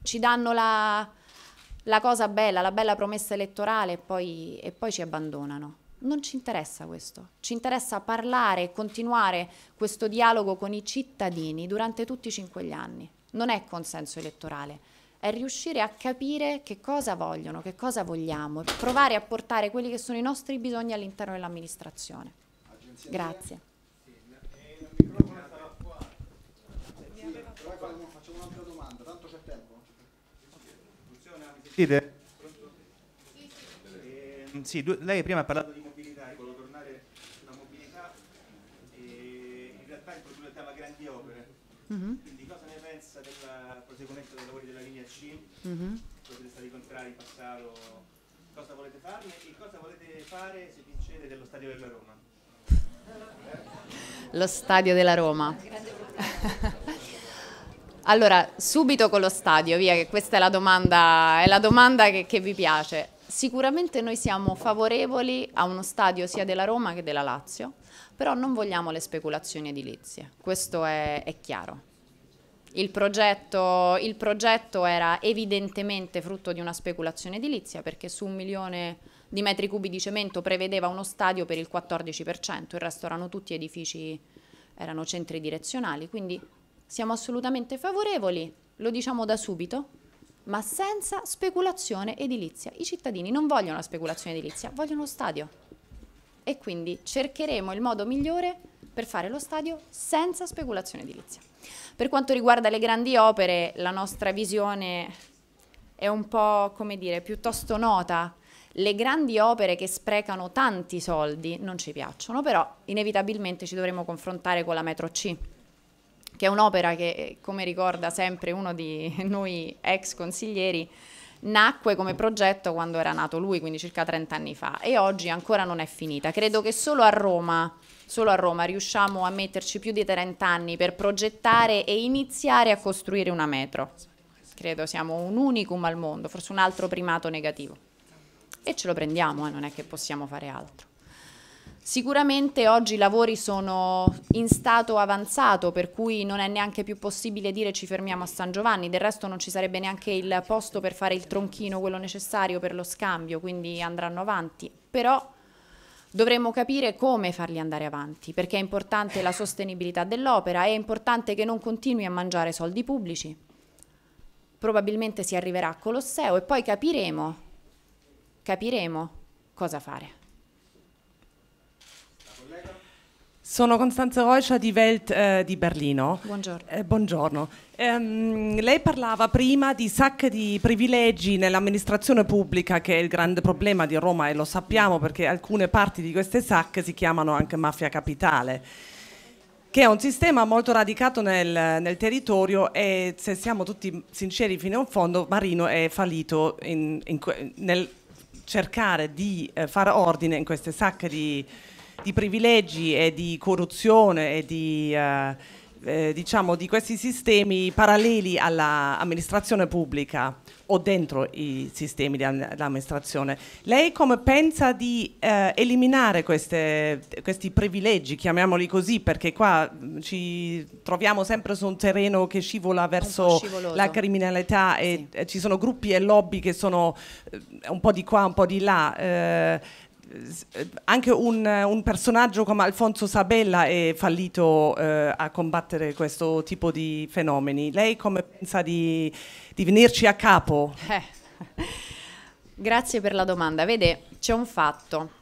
ci danno la la cosa bella, la bella promessa elettorale e poi, e poi ci abbandonano. Non ci interessa questo, ci interessa parlare e continuare questo dialogo con i cittadini durante tutti i cinque gli anni. Non è consenso elettorale, è riuscire a capire che cosa vogliono, che cosa vogliamo e provare a portare quelli che sono i nostri bisogni all'interno dell'amministrazione. Grazie. Sì, eh, Sì, il microfono Sentite? Ehm, sì, sì. Eh, lei prima ha parlato di mobilità, e volevo tornare sulla mobilità e in realtà introdurre il tema grandi opere. Mm-hmm. Quindi cosa ne pensa del proseguimento dei lavori della linea C? Mm-hmm. Potete stati contrari in passato, cosa volete farne e cosa volete fare se vincete dello stadio della Roma? Lo stadio della Roma. Allora, subito con lo stadio, via, che questa è la domanda, è la domanda che, che vi piace. Sicuramente noi siamo favorevoli a uno stadio sia della Roma che della Lazio, però non vogliamo le speculazioni edilizie, questo è, è chiaro. Il progetto, il progetto, era evidentemente frutto di una speculazione edilizia perché su un milione di metri cubi di cemento prevedeva uno stadio per il 14%, il resto erano tutti edifici, erano centri direzionali, quindi siamo assolutamente favorevoli, lo diciamo da subito, ma senza speculazione edilizia. I cittadini non vogliono la speculazione edilizia, vogliono lo stadio. E quindi cercheremo il modo migliore per fare lo stadio senza speculazione edilizia. Per quanto riguarda le grandi opere, la nostra visione è un po', come dire, piuttosto nota. Le grandi opere che sprecano tanti soldi non ci piacciono, però inevitabilmente ci dovremo confrontare con la metro C che è un'opera che, come ricorda sempre uno di noi ex consiglieri, nacque come progetto quando era nato lui, quindi circa 30 anni fa, e oggi ancora non è finita. Credo che solo a Roma, solo a Roma riusciamo a metterci più di 30 anni per progettare e iniziare a costruire una metro. Credo siamo un unicum al mondo, forse un altro primato negativo. E ce lo prendiamo, eh, non è che possiamo fare altro. Sicuramente oggi i lavori sono in stato avanzato, per cui non è neanche più possibile dire ci fermiamo a San Giovanni, del resto non ci sarebbe neanche il posto per fare il tronchino, quello necessario per lo scambio, quindi andranno avanti. Però dovremmo capire come farli andare avanti, perché è importante la sostenibilità dell'opera, è importante che non continui a mangiare soldi pubblici. Probabilmente si arriverà a Colosseo e poi capiremo, capiremo cosa fare. Sono Constanze Roiscia di Welt eh, di Berlino. Buongiorno. Eh, buongiorno. Um, lei parlava prima di sacche di privilegi nell'amministrazione pubblica, che è il grande problema di Roma e lo sappiamo perché alcune parti di queste sacche si chiamano anche mafia capitale che è un sistema molto radicato nel, nel, territorio e se siamo tutti sinceri fino in fondo, Marino è fallito in, in, nel cercare di eh, fare ordine in queste sacche di, di privilegi e di corruzione e di... Eh, eh, diciamo, di questi sistemi paralleli all'amministrazione pubblica o dentro i sistemi dell'amministrazione. Lei come pensa di eh, eliminare queste, questi privilegi, chiamiamoli così, perché qua mm, ci troviamo sempre su un terreno che scivola verso la criminalità e sì. ci sono gruppi e lobby che sono eh, un po' di qua, un po' di là eh, anche un, un, personaggio come Alfonso Sabella è fallito eh, a combattere questo tipo di fenomeni. Lei come pensa di, di venirci a capo? Eh. Grazie per la domanda. Vede, c'è un fatto.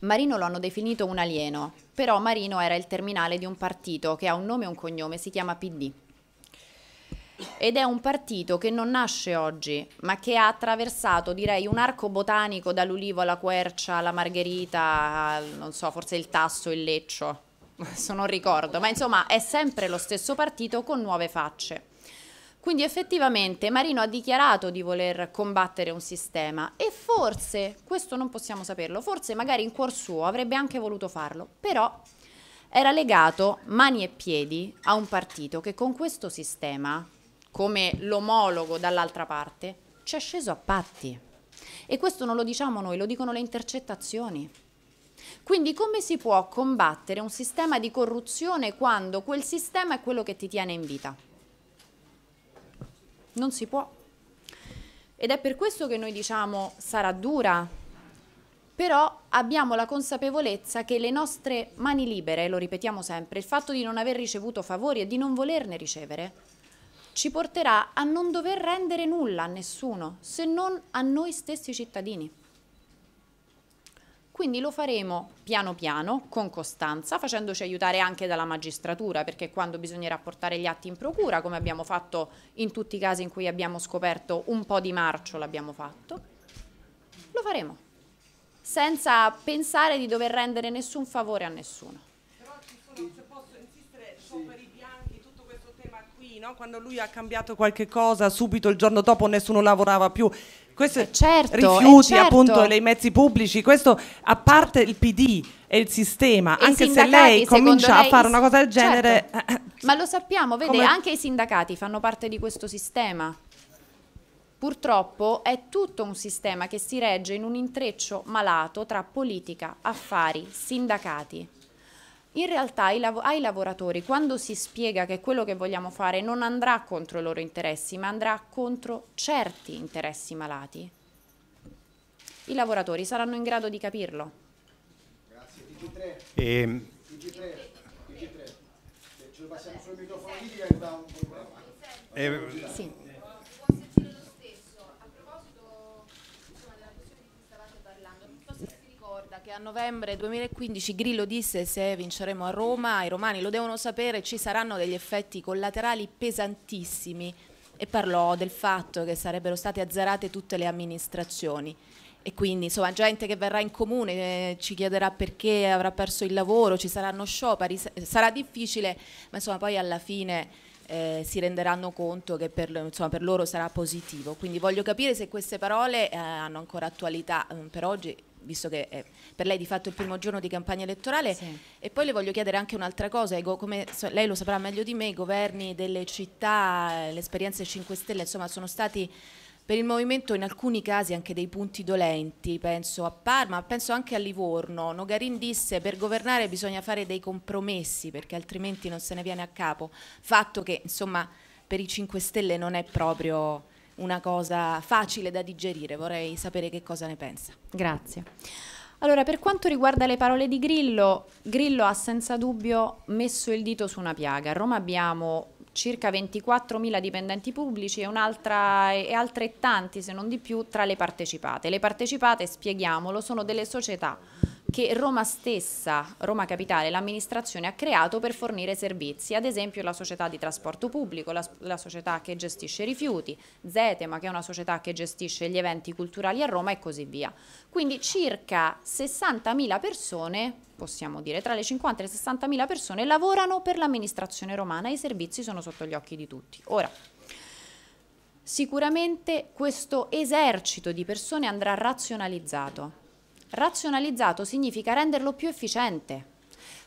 Marino lo hanno definito un alieno, però Marino era il terminale di un partito che ha un nome e un cognome, si chiama PD ed è un partito che non nasce oggi, ma che ha attraversato direi un arco botanico dall'ulivo alla quercia, alla margherita, al, non so, forse il tasso, il leccio, se non ricordo, ma insomma è sempre lo stesso partito con nuove facce. Quindi effettivamente Marino ha dichiarato di voler combattere un sistema e forse, questo non possiamo saperlo, forse magari in cuor suo avrebbe anche voluto farlo, però era legato mani e piedi a un partito che con questo sistema come l'omologo dall'altra parte, ci è sceso a patti. E questo non lo diciamo noi, lo dicono le intercettazioni. Quindi come si può combattere un sistema di corruzione quando quel sistema è quello che ti tiene in vita? Non si può. Ed è per questo che noi diciamo sarà dura, però abbiamo la consapevolezza che le nostre mani libere, lo ripetiamo sempre, il fatto di non aver ricevuto favori e di non volerne ricevere, ci porterà a non dover rendere nulla a nessuno se non a noi stessi cittadini. Quindi lo faremo piano piano, con costanza, facendoci aiutare anche dalla magistratura, perché quando bisognerà portare gli atti in procura, come abbiamo fatto in tutti i casi in cui abbiamo scoperto un po' di marcio, l'abbiamo fatto, lo faremo, senza pensare di dover rendere nessun favore a nessuno. Però ci sono, se posso insistere, sono sì no? quando lui ha cambiato qualche cosa, subito il giorno dopo nessuno lavorava più. Questo certo, eh certo, rifiuti certo. appunto dei mezzi pubblici, questo a parte il PD e il sistema, e anche se lei comincia lei, a fare una cosa del certo. genere... Certo. Ma lo sappiamo, vede, come... anche i sindacati fanno parte di questo sistema. Purtroppo è tutto un sistema che si regge in un intreccio malato tra politica, affari, sindacati. In realtà ai, lav ai, lavoratori, quando si spiega che quello che vogliamo fare non andrà contro i loro interessi, ma andrà contro certi interessi malati, i lavoratori saranno in grado di capirlo. Grazie, DG3. E... DG3. Ce lo passiamo sul microfono, lì diventa un problema. Eh, sì. a novembre 2015 Grillo disse se vinceremo a Roma, i romani lo devono sapere, ci saranno degli effetti collaterali pesantissimi e parlò del fatto che sarebbero state azzerate tutte le amministrazioni e quindi insomma gente che verrà in comune eh, ci chiederà perché avrà perso il lavoro, ci saranno sciopari, sarà difficile, ma insomma poi alla fine eh, si renderanno conto che per, insomma, per, loro sarà positivo. Quindi voglio capire se queste parole eh, hanno ancora attualità mm, per oggi visto che è per lei di fatto il primo giorno di campagna elettorale. Sì. E poi le voglio chiedere anche un'altra cosa, ecco, come lei lo saprà meglio di me, i governi delle città, le esperienze 5 Stelle, insomma, sono stati per il movimento in alcuni casi anche dei punti dolenti, penso a Parma, penso anche a Livorno. Nogarin disse per governare bisogna fare dei compromessi perché altrimenti non se ne viene a capo, fatto che insomma per i 5 Stelle non è proprio una cosa facile da digerire, vorrei sapere che cosa ne pensa. Grazie. Allora, per quanto riguarda le parole di Grillo, Grillo ha senza dubbio messo il dito su una piaga. A Roma abbiamo circa 24.000 dipendenti pubblici e, e altrettanti, se non di più, tra le partecipate. Le partecipate, spieghiamolo, sono delle società che Roma stessa, Roma Capitale, l'amministrazione ha creato per fornire servizi, ad esempio la società di trasporto pubblico, la, la società che gestisce i rifiuti, Zetema che è una società che gestisce gli eventi culturali a Roma e così via. Quindi circa 60.000 persone, possiamo dire tra le 50 e le 60.000 persone, lavorano per l'amministrazione romana e i servizi sono sotto gli occhi di tutti. Ora, sicuramente questo esercito di persone andrà razionalizzato Razionalizzato significa renderlo più efficiente,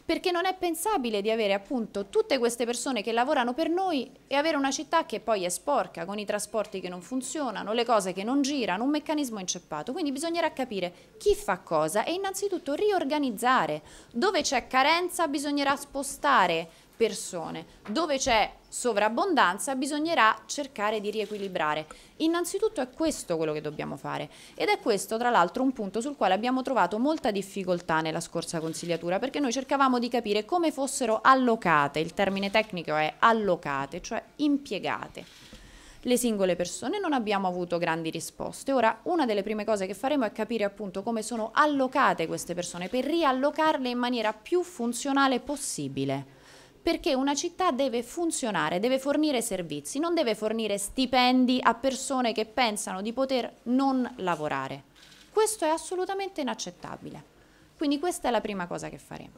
perché non è pensabile di avere appunto tutte queste persone che lavorano per noi e avere una città che poi è sporca, con i trasporti che non funzionano, le cose che non girano, un meccanismo inceppato. Quindi bisognerà capire chi fa cosa e innanzitutto riorganizzare. Dove c'è carenza bisognerà spostare persone. Dove c'è sovrabbondanza bisognerà cercare di riequilibrare. Innanzitutto è questo quello che dobbiamo fare ed è questo tra l'altro un punto sul quale abbiamo trovato molta difficoltà nella scorsa consigliatura perché noi cercavamo di capire come fossero allocate, il termine tecnico è allocate, cioè impiegate le singole persone non abbiamo avuto grandi risposte. Ora, una delle prime cose che faremo è capire appunto come sono allocate queste persone per riallocarle in maniera più funzionale possibile perché una città deve funzionare, deve fornire servizi, non deve fornire stipendi a persone che pensano di poter non lavorare. Questo è assolutamente inaccettabile. Quindi questa è la prima cosa che faremo.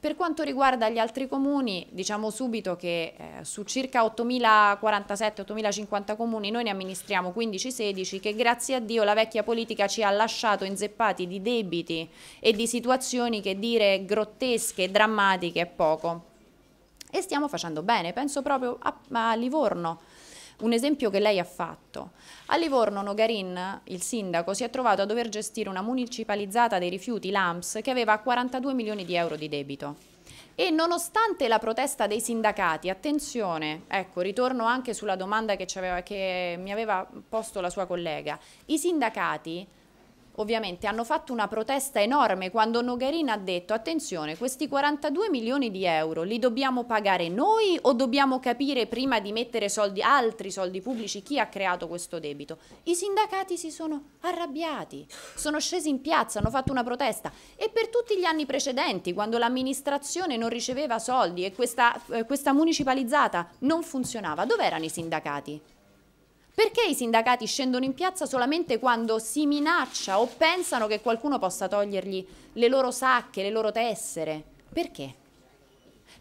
Per quanto riguarda gli altri comuni, diciamo subito che eh, su circa 8.047-8.050 comuni noi ne amministriamo 15-16 che grazie a Dio la vecchia politica ci ha lasciato inzeppati di debiti e di situazioni che dire grottesche e drammatiche è poco e stiamo facendo bene. Penso proprio a, a Livorno. Un esempio che lei ha fatto. A Livorno Nogarin, il sindaco, si è trovato a dover gestire una municipalizzata dei rifiuti, l'AMS, che aveva 42 milioni di euro di debito. E nonostante la protesta dei sindacati, attenzione, ecco, ritorno anche sulla domanda che, aveva, che mi aveva posto la sua collega, i sindacati ovviamente hanno fatto una protesta enorme quando Nogherin ha detto attenzione questi 42 milioni di euro li dobbiamo pagare noi o dobbiamo capire prima di mettere soldi, altri soldi pubblici chi ha creato questo debito i sindacati si sono arrabbiati sono scesi in piazza hanno fatto una protesta e per tutti gli anni precedenti quando l'amministrazione non riceveva soldi e questa, eh, questa municipalizzata non funzionava dove erano i sindacati? Perché i sindacati scendono in piazza solamente quando si minaccia o pensano che qualcuno possa togliergli le loro sacche, le loro tessere? Perché?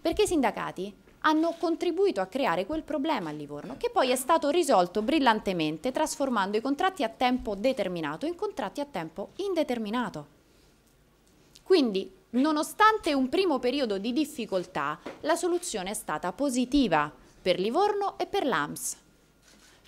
Perché i sindacati hanno contribuito a creare quel problema a Livorno, che poi è stato risolto brillantemente trasformando i contratti a tempo determinato in contratti a tempo indeterminato. Quindi, nonostante un primo periodo di difficoltà, la soluzione è stata positiva per Livorno e per l'AMS.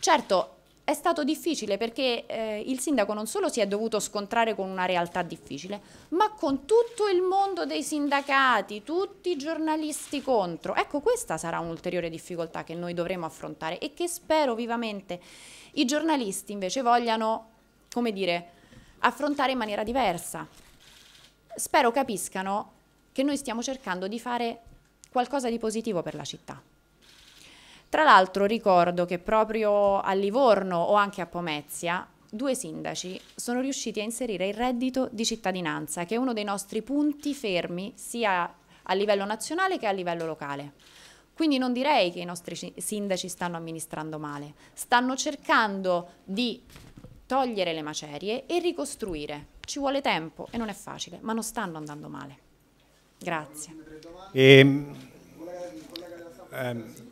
Certo, è stato difficile perché eh, il sindaco non solo si è dovuto scontrare con una realtà difficile, ma con tutto il mondo dei sindacati, tutti i giornalisti contro. Ecco, questa sarà un'ulteriore difficoltà che noi dovremo affrontare e che spero vivamente i giornalisti invece vogliano, come dire, affrontare in maniera diversa. Spero capiscano che noi stiamo cercando di fare qualcosa di positivo per la città. Tra l'altro ricordo che proprio a Livorno o anche a Pomezia due sindaci sono riusciti a inserire il reddito di cittadinanza, che è uno dei nostri punti fermi sia a livello nazionale che a livello locale. Quindi non direi che i nostri sindaci stanno amministrando male, stanno cercando di togliere le macerie e ricostruire. Ci vuole tempo e non è facile, ma non stanno andando male. Grazie. E, ehm, ehm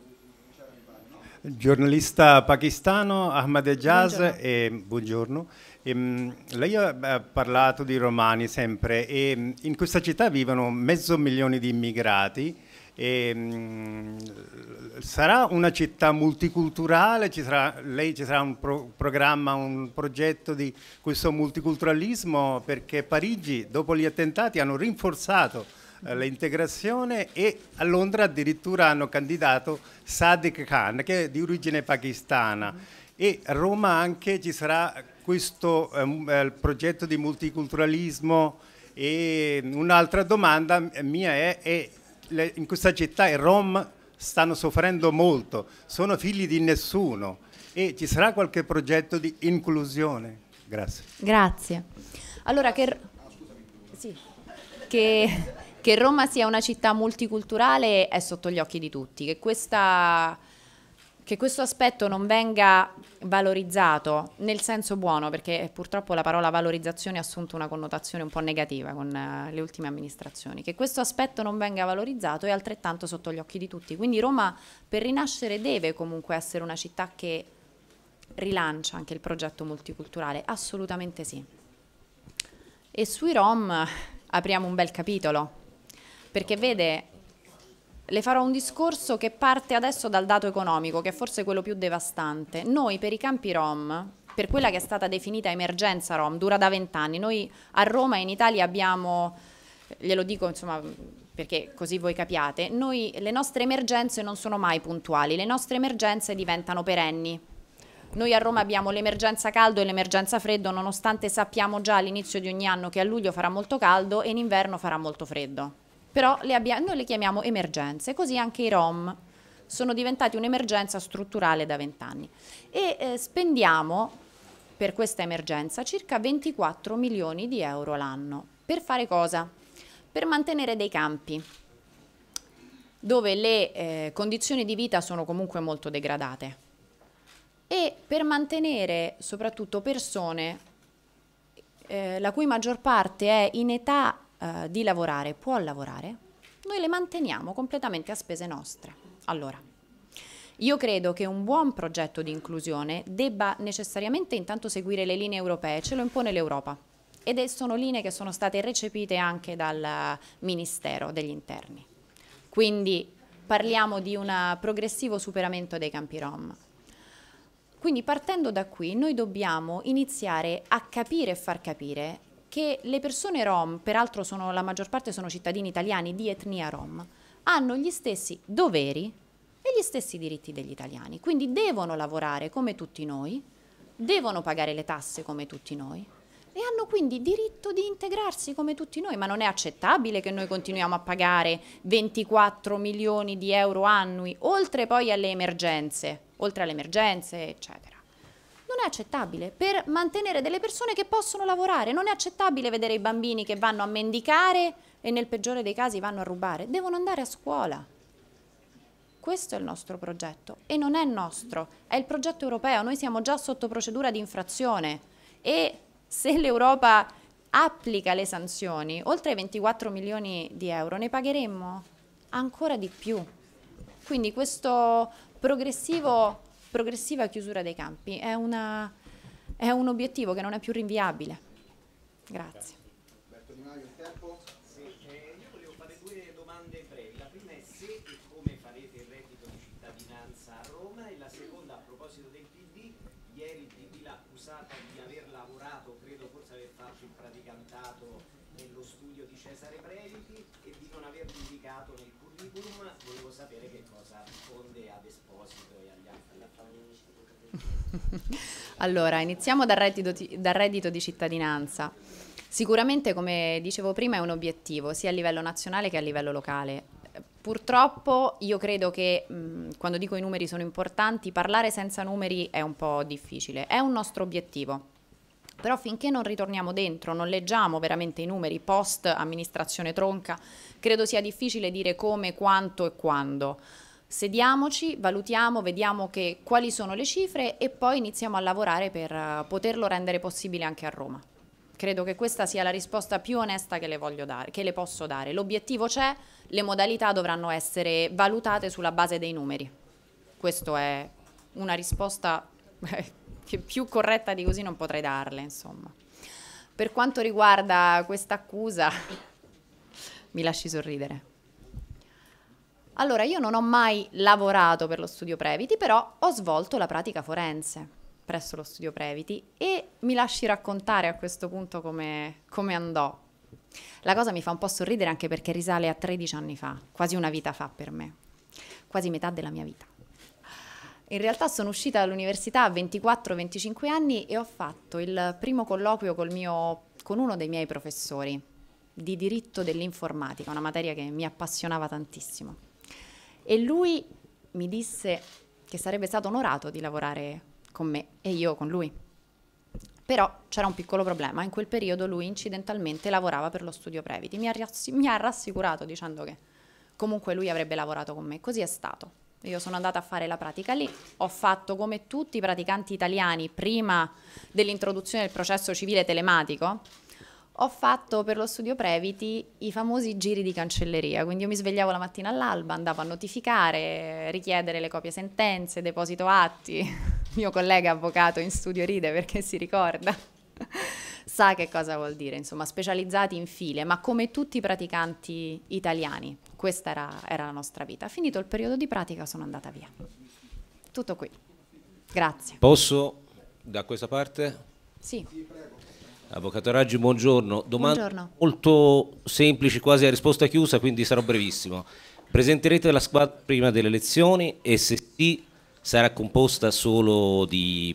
giornalista pakistano Ahmad Jaz, buongiorno. E, buongiorno. E, ehm, lei ha parlato di romani sempre e in questa città vivono mezzo milione di immigrati. E, mm, sarà una città multiculturale? Ci sarà, lei ci sarà un pro, programma, un progetto di questo multiculturalismo? Perché Parigi, dopo gli attentati, hanno rinforzato eh, l'integrazione e a Londra addirittura hanno candidato Sadiq Khan che è di origine pakistana e a Roma anche ci sarà questo ehm, eh, progetto di multiculturalismo e mm, un'altra domanda eh, mia è, è in questa città i Rom stanno soffrendo molto, sono figli di nessuno e ci sarà qualche progetto di inclusione? Grazie. Grazie. Allora che... Sì. Che... Che Roma sia una città multiculturale è sotto gli occhi di tutti, che, questa, che questo aspetto non venga valorizzato nel senso buono, perché purtroppo la parola valorizzazione ha assunto una connotazione un po' negativa con eh, le ultime amministrazioni, che questo aspetto non venga valorizzato è altrettanto sotto gli occhi di tutti. Quindi Roma per rinascere deve comunque essere una città che rilancia anche il progetto multiculturale, assolutamente sì. E sui Rom apriamo un bel capitolo perché vede le farò un discorso che parte adesso dal dato economico, che è forse quello più devastante. Noi per i campi Rom, per quella che è stata definita emergenza Rom, dura da vent'anni. Noi a Roma e in Italia abbiamo, glielo dico insomma perché così voi capiate, noi, le nostre emergenze non sono mai puntuali, le nostre emergenze diventano perenni. Noi a Roma abbiamo l'emergenza caldo e l'emergenza freddo, nonostante sappiamo già all'inizio di ogni anno che a luglio farà molto caldo e in inverno farà molto freddo però le abbiamo, noi le chiamiamo emergenze, così anche i ROM sono diventati un'emergenza strutturale da vent'anni e eh, spendiamo per questa emergenza circa 24 milioni di euro l'anno. Per fare cosa? Per mantenere dei campi dove le eh, condizioni di vita sono comunque molto degradate e per mantenere soprattutto persone eh, la cui maggior parte è in età eh, di lavorare può lavorare, noi le manteniamo completamente a spese nostre. Allora, io credo che un buon progetto di inclusione debba necessariamente intanto seguire le linee europee, ce lo impone l'Europa. Ed sono linee che sono state recepite anche dal Ministero degli Interni. Quindi parliamo di un progressivo superamento dei campi rom. Quindi partendo da qui noi dobbiamo iniziare a capire e far capire che le persone rom, peraltro sono, la maggior parte sono cittadini italiani di etnia rom, hanno gli stessi doveri e gli stessi diritti degli italiani, quindi devono lavorare come tutti noi, devono pagare le tasse come tutti noi e hanno quindi diritto di integrarsi come tutti noi, ma non è accettabile che noi continuiamo a pagare 24 milioni di euro annui, oltre poi alle emergenze, oltre alle emergenze, eccetera non è accettabile per mantenere delle persone che possono lavorare. Non è accettabile vedere i bambini che vanno a mendicare e nel peggiore dei casi vanno a rubare. Devono andare a scuola. Questo è il nostro progetto e non è nostro, è il progetto europeo. Noi siamo già sotto procedura di infrazione e se l'Europa applica le sanzioni, oltre ai 24 milioni di euro, ne pagheremmo ancora di più. Quindi questo progressivo progressiva chiusura dei campi. È, una, è un obiettivo che non è più rinviabile. Grazie. Di eh, io volevo fare due domande brevi. La prima è se e come farete il reddito di cittadinanza a Roma e la seconda a proposito del PD, ieri il accusata di aver lavorato, credo forse aver fatto il praticantato nello studio di Cesare Previti e di non aver indicato nel curriculum, volevo sapere che allora, iniziamo dal reddito, dal reddito di cittadinanza. Sicuramente, come dicevo prima, è un obiettivo sia a livello nazionale che a livello locale. Purtroppo io credo che mh, mm, quando dico i numeri sono importanti, parlare senza numeri è un po' difficile, è un nostro obiettivo. Però finché non ritorniamo dentro, non leggiamo veramente i numeri post amministrazione tronca, credo sia difficile dire come, quanto e quando sediamoci, valutiamo, vediamo che, quali sono le cifre e poi iniziamo a lavorare per eh, poterlo rendere possibile anche a Roma. Credo che questa sia la risposta più onesta che le, dare, che le posso dare. L'obiettivo c'è, le modalità dovranno essere valutate sulla base dei numeri. Questa è una risposta che eh, più corretta di così non potrei darle, insomma. Per quanto riguarda questa accusa, mi lasci sorridere. Allora, io non ho mai lavorato per lo studio Previti, però ho svolto la pratica forense presso lo studio Previti e mi lasci raccontare a questo punto come, come andò. La cosa mi fa un po' sorridere anche perché risale a 13 anni fa, quasi una vita fa per me, quasi metà della mia vita. In realtà sono uscita dall'università a 24-25 anni e ho fatto il primo colloquio col mio, con uno dei miei professori di diritto dell'informatica, una materia che mi appassionava tantissimo. E lui mi disse che sarebbe stato onorato di lavorare con me e io con lui. Però c'era un piccolo problema, in quel periodo lui incidentalmente lavorava per lo studio Previti, mi ha, mi ha rassicurato dicendo che comunque lui avrebbe lavorato con me, così è stato. Io sono andata a fare la pratica lì, ho fatto come tutti i praticanti italiani prima dell'introduzione del processo civile telematico, ho fatto per lo studio Previti i famosi giri di cancelleria, quindi io mi svegliavo la mattina all'alba, andavo a notificare, richiedere le copie sentenze, deposito atti. Il mio collega avvocato in studio ride perché si ricorda. Sa che cosa vuol dire, insomma, specializzati in file, ma come tutti i praticanti italiani. Questa era, era la nostra vita. Finito il periodo di pratica sono andata via. Tutto qui. Grazie. Posso da questa parte? Sì. Avvocato Raggi, buongiorno. Domanda buongiorno. molto semplice, quasi a risposta chiusa, quindi sarò brevissimo. Presenterete la squadra prima delle elezioni e se sì sarà composta solo di,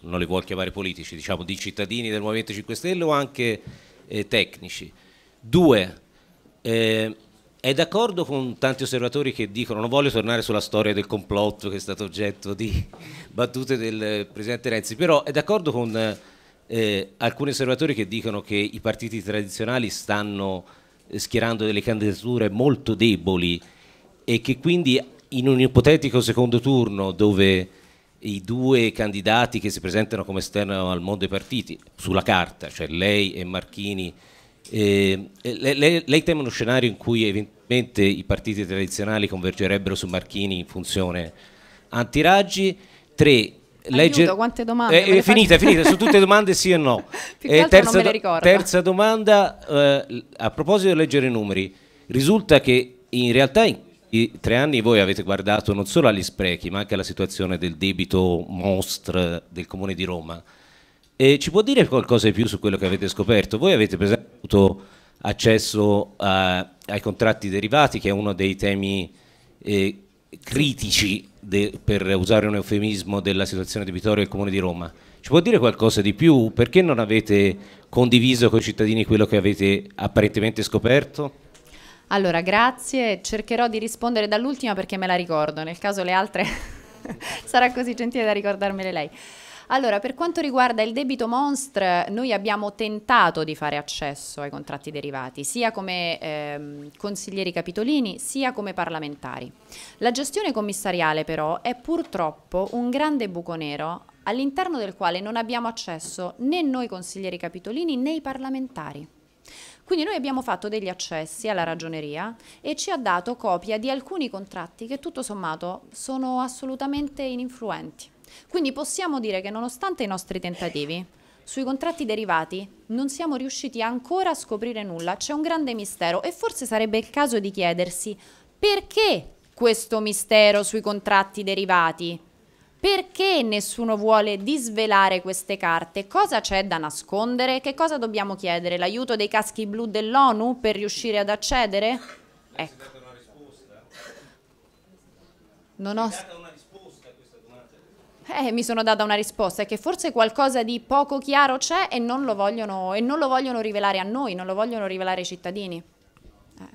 non li vuol chiamare politici, diciamo di cittadini del Movimento 5 Stelle o anche eh, tecnici. Due, eh, è d'accordo con tanti osservatori che dicono non voglio tornare sulla storia del complotto che è stato oggetto di battute del eh, Presidente Renzi, però è d'accordo con eh, eh, alcuni osservatori che dicono che i partiti tradizionali stanno eh, schierando delle candidature molto deboli e che quindi in un ipotetico secondo turno dove i due candidati che si presentano come esterno al mondo dei partiti, sulla carta, cioè lei e Marchini, eh, eh lei, lei, teme uno scenario in cui eventualmente i partiti tradizionali convergerebbero su Marchini in funzione antiraggi? Tre, leggere... quante domande? Eh, finita, eh, finita, finita, su tutte domande sì e no. Eh, terza, do- terza, domanda, eh, a proposito di leggere i numeri, risulta che in realtà in tre anni voi avete guardato non solo agli sprechi, ma anche alla situazione del debito mostre del Comune di Roma. E ci può dire qualcosa di più su quello che avete scoperto? Voi avete per esempio avuto accesso a, ai contratti derivati, che è uno dei temi eh, critici, de, per usare un eufemismo, della situazione di Vittorio e del Comune di Roma. Ci può dire qualcosa di più? Perché non avete condiviso con i cittadini quello che avete apparentemente scoperto? Allora, grazie. Cercherò di rispondere dall'ultima perché me la ricordo, nel caso le altre sarà così gentile da ricordarmele lei. Allora, per quanto riguarda il debito monstre, noi abbiamo tentato di fare accesso ai contratti derivati, sia come ehm, consiglieri capitolini, sia come parlamentari. La gestione commissariale però è purtroppo un grande buco nero all'interno del quale non abbiamo accesso né noi consiglieri capitolini né i parlamentari. Quindi noi abbiamo fatto degli accessi alla ragioneria e ci ha dato copia di alcuni contratti che tutto sommato sono assolutamente ininfluenti. Quindi possiamo dire che nonostante i nostri tentativi, sui contratti derivati non siamo riusciti ancora a scoprire nulla, c'è un grande mistero e forse sarebbe il caso di chiedersi perché questo mistero sui contratti derivati? Perché nessuno vuole disvelare queste carte? Cosa c'è da nascondere? Che cosa dobbiamo chiedere? L'aiuto dei caschi blu dell'ONU per riuscire ad accedere? Ecco. Non ho... Eh, mi sono data una risposta, è che forse qualcosa di poco chiaro c'è e non lo vogliono, e non lo vogliono rivelare a noi, non lo vogliono rivelare ai cittadini. Eh,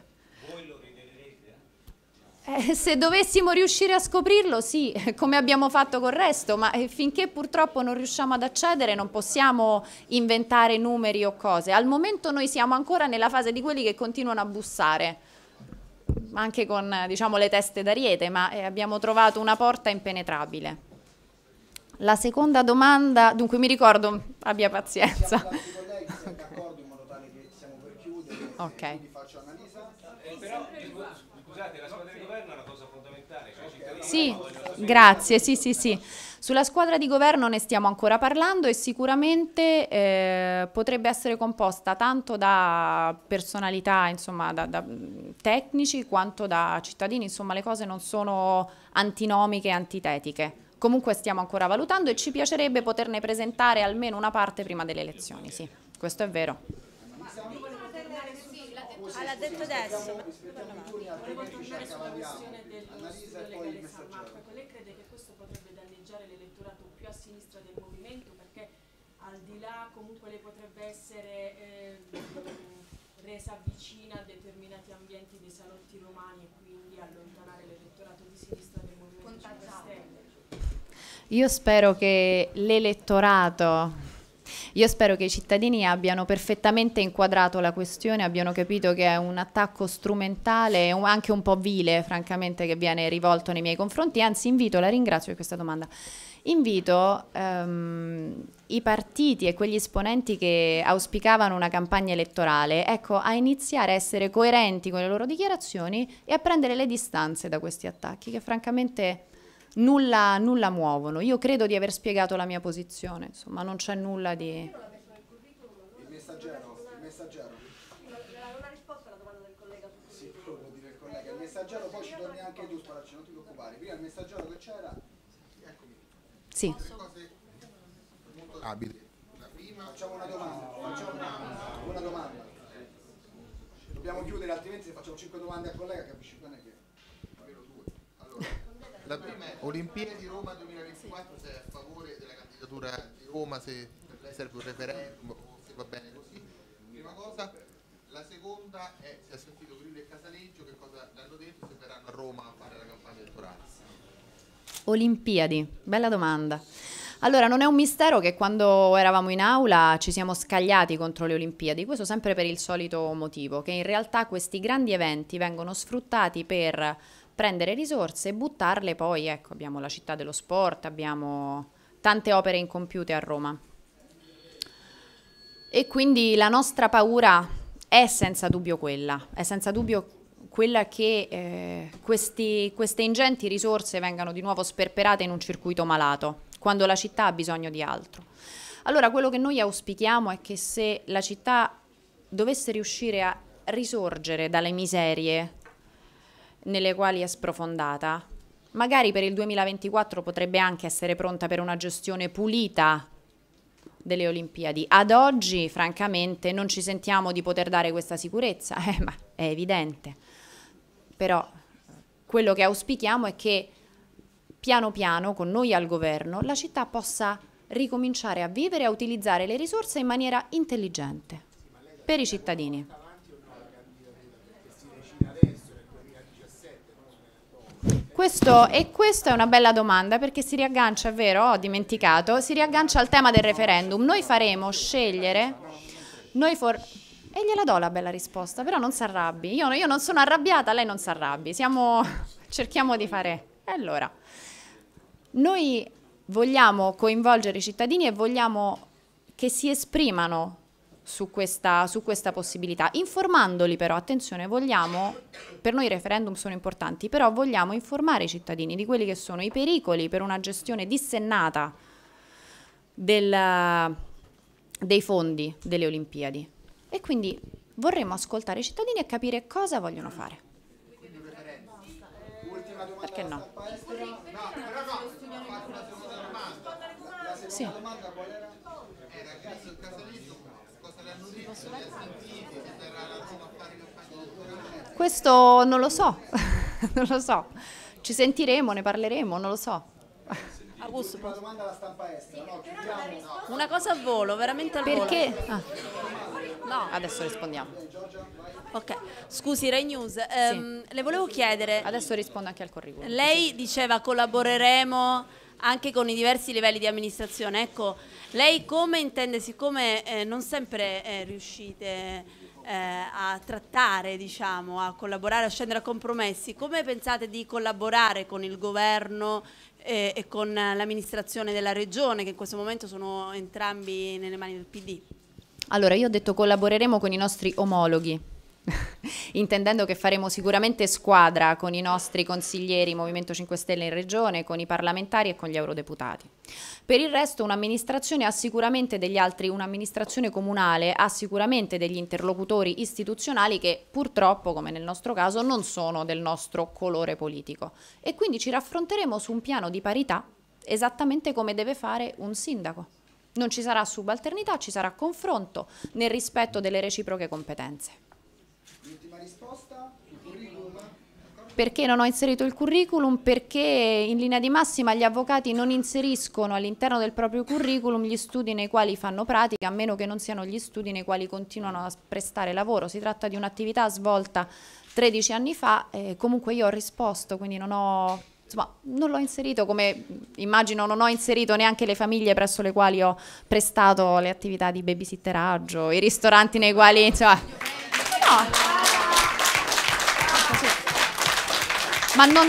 eh se dovessimo riuscire a scoprirlo, sì, come abbiamo fatto col resto, ma eh, finché purtroppo non riusciamo ad accedere non possiamo inventare numeri o cose. Al momento noi siamo ancora nella fase di quelli che continuano a bussare, anche con diciamo, le teste d'ariete, ma eh, abbiamo trovato una porta impenetrabile. La seconda domanda, dunque mi ricordo, abbia pazienza. Ok. Eh, scusate, la squadra di governo è una cosa fondamentale. Cioè sì, grazie, sì, sì, sì. Sulla squadra di governo ne stiamo ancora parlando e sicuramente eh, potrebbe essere composta tanto da personalità, insomma, da, da, tecnici quanto da cittadini, insomma, le cose non sono antinomiche e antitetiche. Comunque stiamo ancora valutando e ci piacerebbe poterne presentare almeno una parte prima delle elezioni, sì, questo è vero. Allora, Volevo tornare sulla questione dello studio legale San Marco. Lei crede che questo potrebbe danneggiare l'elettorato più a sinistra del movimento? Perché al di là comunque lei potrebbe essere eh, resa vicina a determinati ambienti dei salotti romani e quindi allontanare l'elettorato di sinistra del movimento 5 Stelle. Io spero che l'elettorato io spero che i cittadini abbiano perfettamente inquadrato la questione, abbiano capito che è un attacco strumentale, anche un po' vile, francamente, che viene rivolto nei miei confronti. Anzi, invito, la ringrazio per questa domanda, invito um, i partiti e quegli esponenti che auspicavano una campagna elettorale ecco, a iniziare a essere coerenti con le loro dichiarazioni e a prendere le distanze da questi attacchi, che francamente nulla, nulla muovono. Io credo di aver spiegato la mia posizione, insomma, non c'è nulla di... Il messaggero, il messaggero. Non ha risposto alla domanda del collega. Sì, quello vuol dire il collega. Il messaggero poi ci torni anche tu, Sparacci, non ti preoccupare. Prima il messaggero che c'era... Eccomi. Sì. Abile. Facciamo una domanda. Facciamo una, domanda. Dobbiamo chiudere, altrimenti se facciamo 5 domande al collega capisci la prima è Olimpiadi Roma 2024 sei a favore della candidatura di Roma, se serve un referendum o se va bene così. Prima cosa. La seconda è se ha sentito Grillo e Casaleggio che cosa l'hanno detto se verranno a Roma a fare la campagna elettorale. Olimpiadi, bella domanda. Allora, non è un mistero che quando eravamo in aula ci siamo scagliati contro le Olimpiadi, questo sempre per il solito motivo, che in realtà questi grandi eventi vengono sfruttati per prendere risorse e buttarle poi, ecco, abbiamo la città dello sport, abbiamo tante opere incompiute a Roma. E quindi la nostra paura è senza dubbio quella, è senza dubbio quella che eh, questi, queste ingenti risorse vengano di nuovo sperperate in un circuito malato, quando la città ha bisogno di altro. Allora quello che noi auspichiamo è che se la città dovesse riuscire a risorgere dalle miserie nelle quali è sprofondata, magari per il 2024 potrebbe anche essere pronta per una gestione pulita delle Olimpiadi. Ad oggi, francamente, non ci sentiamo di poter dare questa sicurezza, eh, ma è evidente. Però quello che auspichiamo è che piano piano, con noi al governo, la città possa ricominciare a vivere e a utilizzare le risorse in maniera intelligente per i cittadini. questo, e questa è una bella domanda perché si riaggancia, è vero, ho dimenticato, si riaggancia al tema del referendum. Noi faremo scegliere, noi for... E gliela do la bella risposta, però non si arrabbi. Io, io, non sono arrabbiata, lei non si arrabbi. Siamo... cerchiamo di fare... E allora, noi vogliamo coinvolgere i cittadini e vogliamo che si esprimano su questa, su questa, possibilità, informandoli però, attenzione, vogliamo, per noi i referendum sono importanti, però vogliamo informare i cittadini di quelli che sono i pericoli per una gestione dissennata del, dei fondi delle Olimpiadi. E quindi vorremmo ascoltare i cittadini e capire cosa vogliono fare. Perché no? Sì. Questo non lo so, non lo so. Ci sentiremo, ne parleremo, non lo so. Augusto, una domanda alla stampa estera, no? Una cosa a volo, veramente al Perché? volo. Perché? Ah. No. Adesso rispondiamo. Ok, scusi Rai News, ehm, sì. le volevo chiedere... Adesso rispondo anche al curriculum. Lei diceva collaboreremo anche con i diversi livelli di amministrazione. Ecco, lei come intende, siccome eh, non sempre eh, riuscite eh, a trattare, diciamo, a collaborare, a scendere a compromessi, come pensate di collaborare con il governo e, eh, e con l'amministrazione della regione, che in questo momento sono entrambi nelle mani del PD? Allora, io ho detto collaboreremo con i nostri omologhi intendendo che faremo sicuramente squadra con i nostri consiglieri Movimento 5 Stelle in Regione, con i parlamentari e con gli eurodeputati. Per il resto un'amministrazione ha sicuramente degli altri, un'amministrazione comunale ha sicuramente degli interlocutori istituzionali che purtroppo, come nel nostro caso, non sono del nostro colore politico e quindi ci raffronteremo su un piano di parità esattamente come deve fare un sindaco. Non ci sarà subalternità, ci sarà confronto nel rispetto delle reciproche competenze. perché non ho inserito il curriculum, perché in linea di massima gli avvocati non inseriscono all'interno del proprio curriculum gli studi nei quali fanno pratica, a meno che non siano gli studi nei quali continuano a prestare lavoro. Si tratta di un'attività svolta 13 anni fa, eh, comunque io ho risposto, quindi non ho insomma, non l'ho inserito come immagino non ho inserito neanche le famiglie presso le quali ho prestato le attività di babysitteraggio, i ristoranti nei quali, insomma, no. Ma non,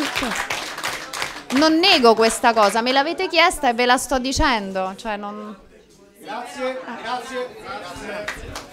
non nego questa cosa, me l'avete chiesta e ve la sto dicendo. Cioè non... Grazie, grazie, grazie.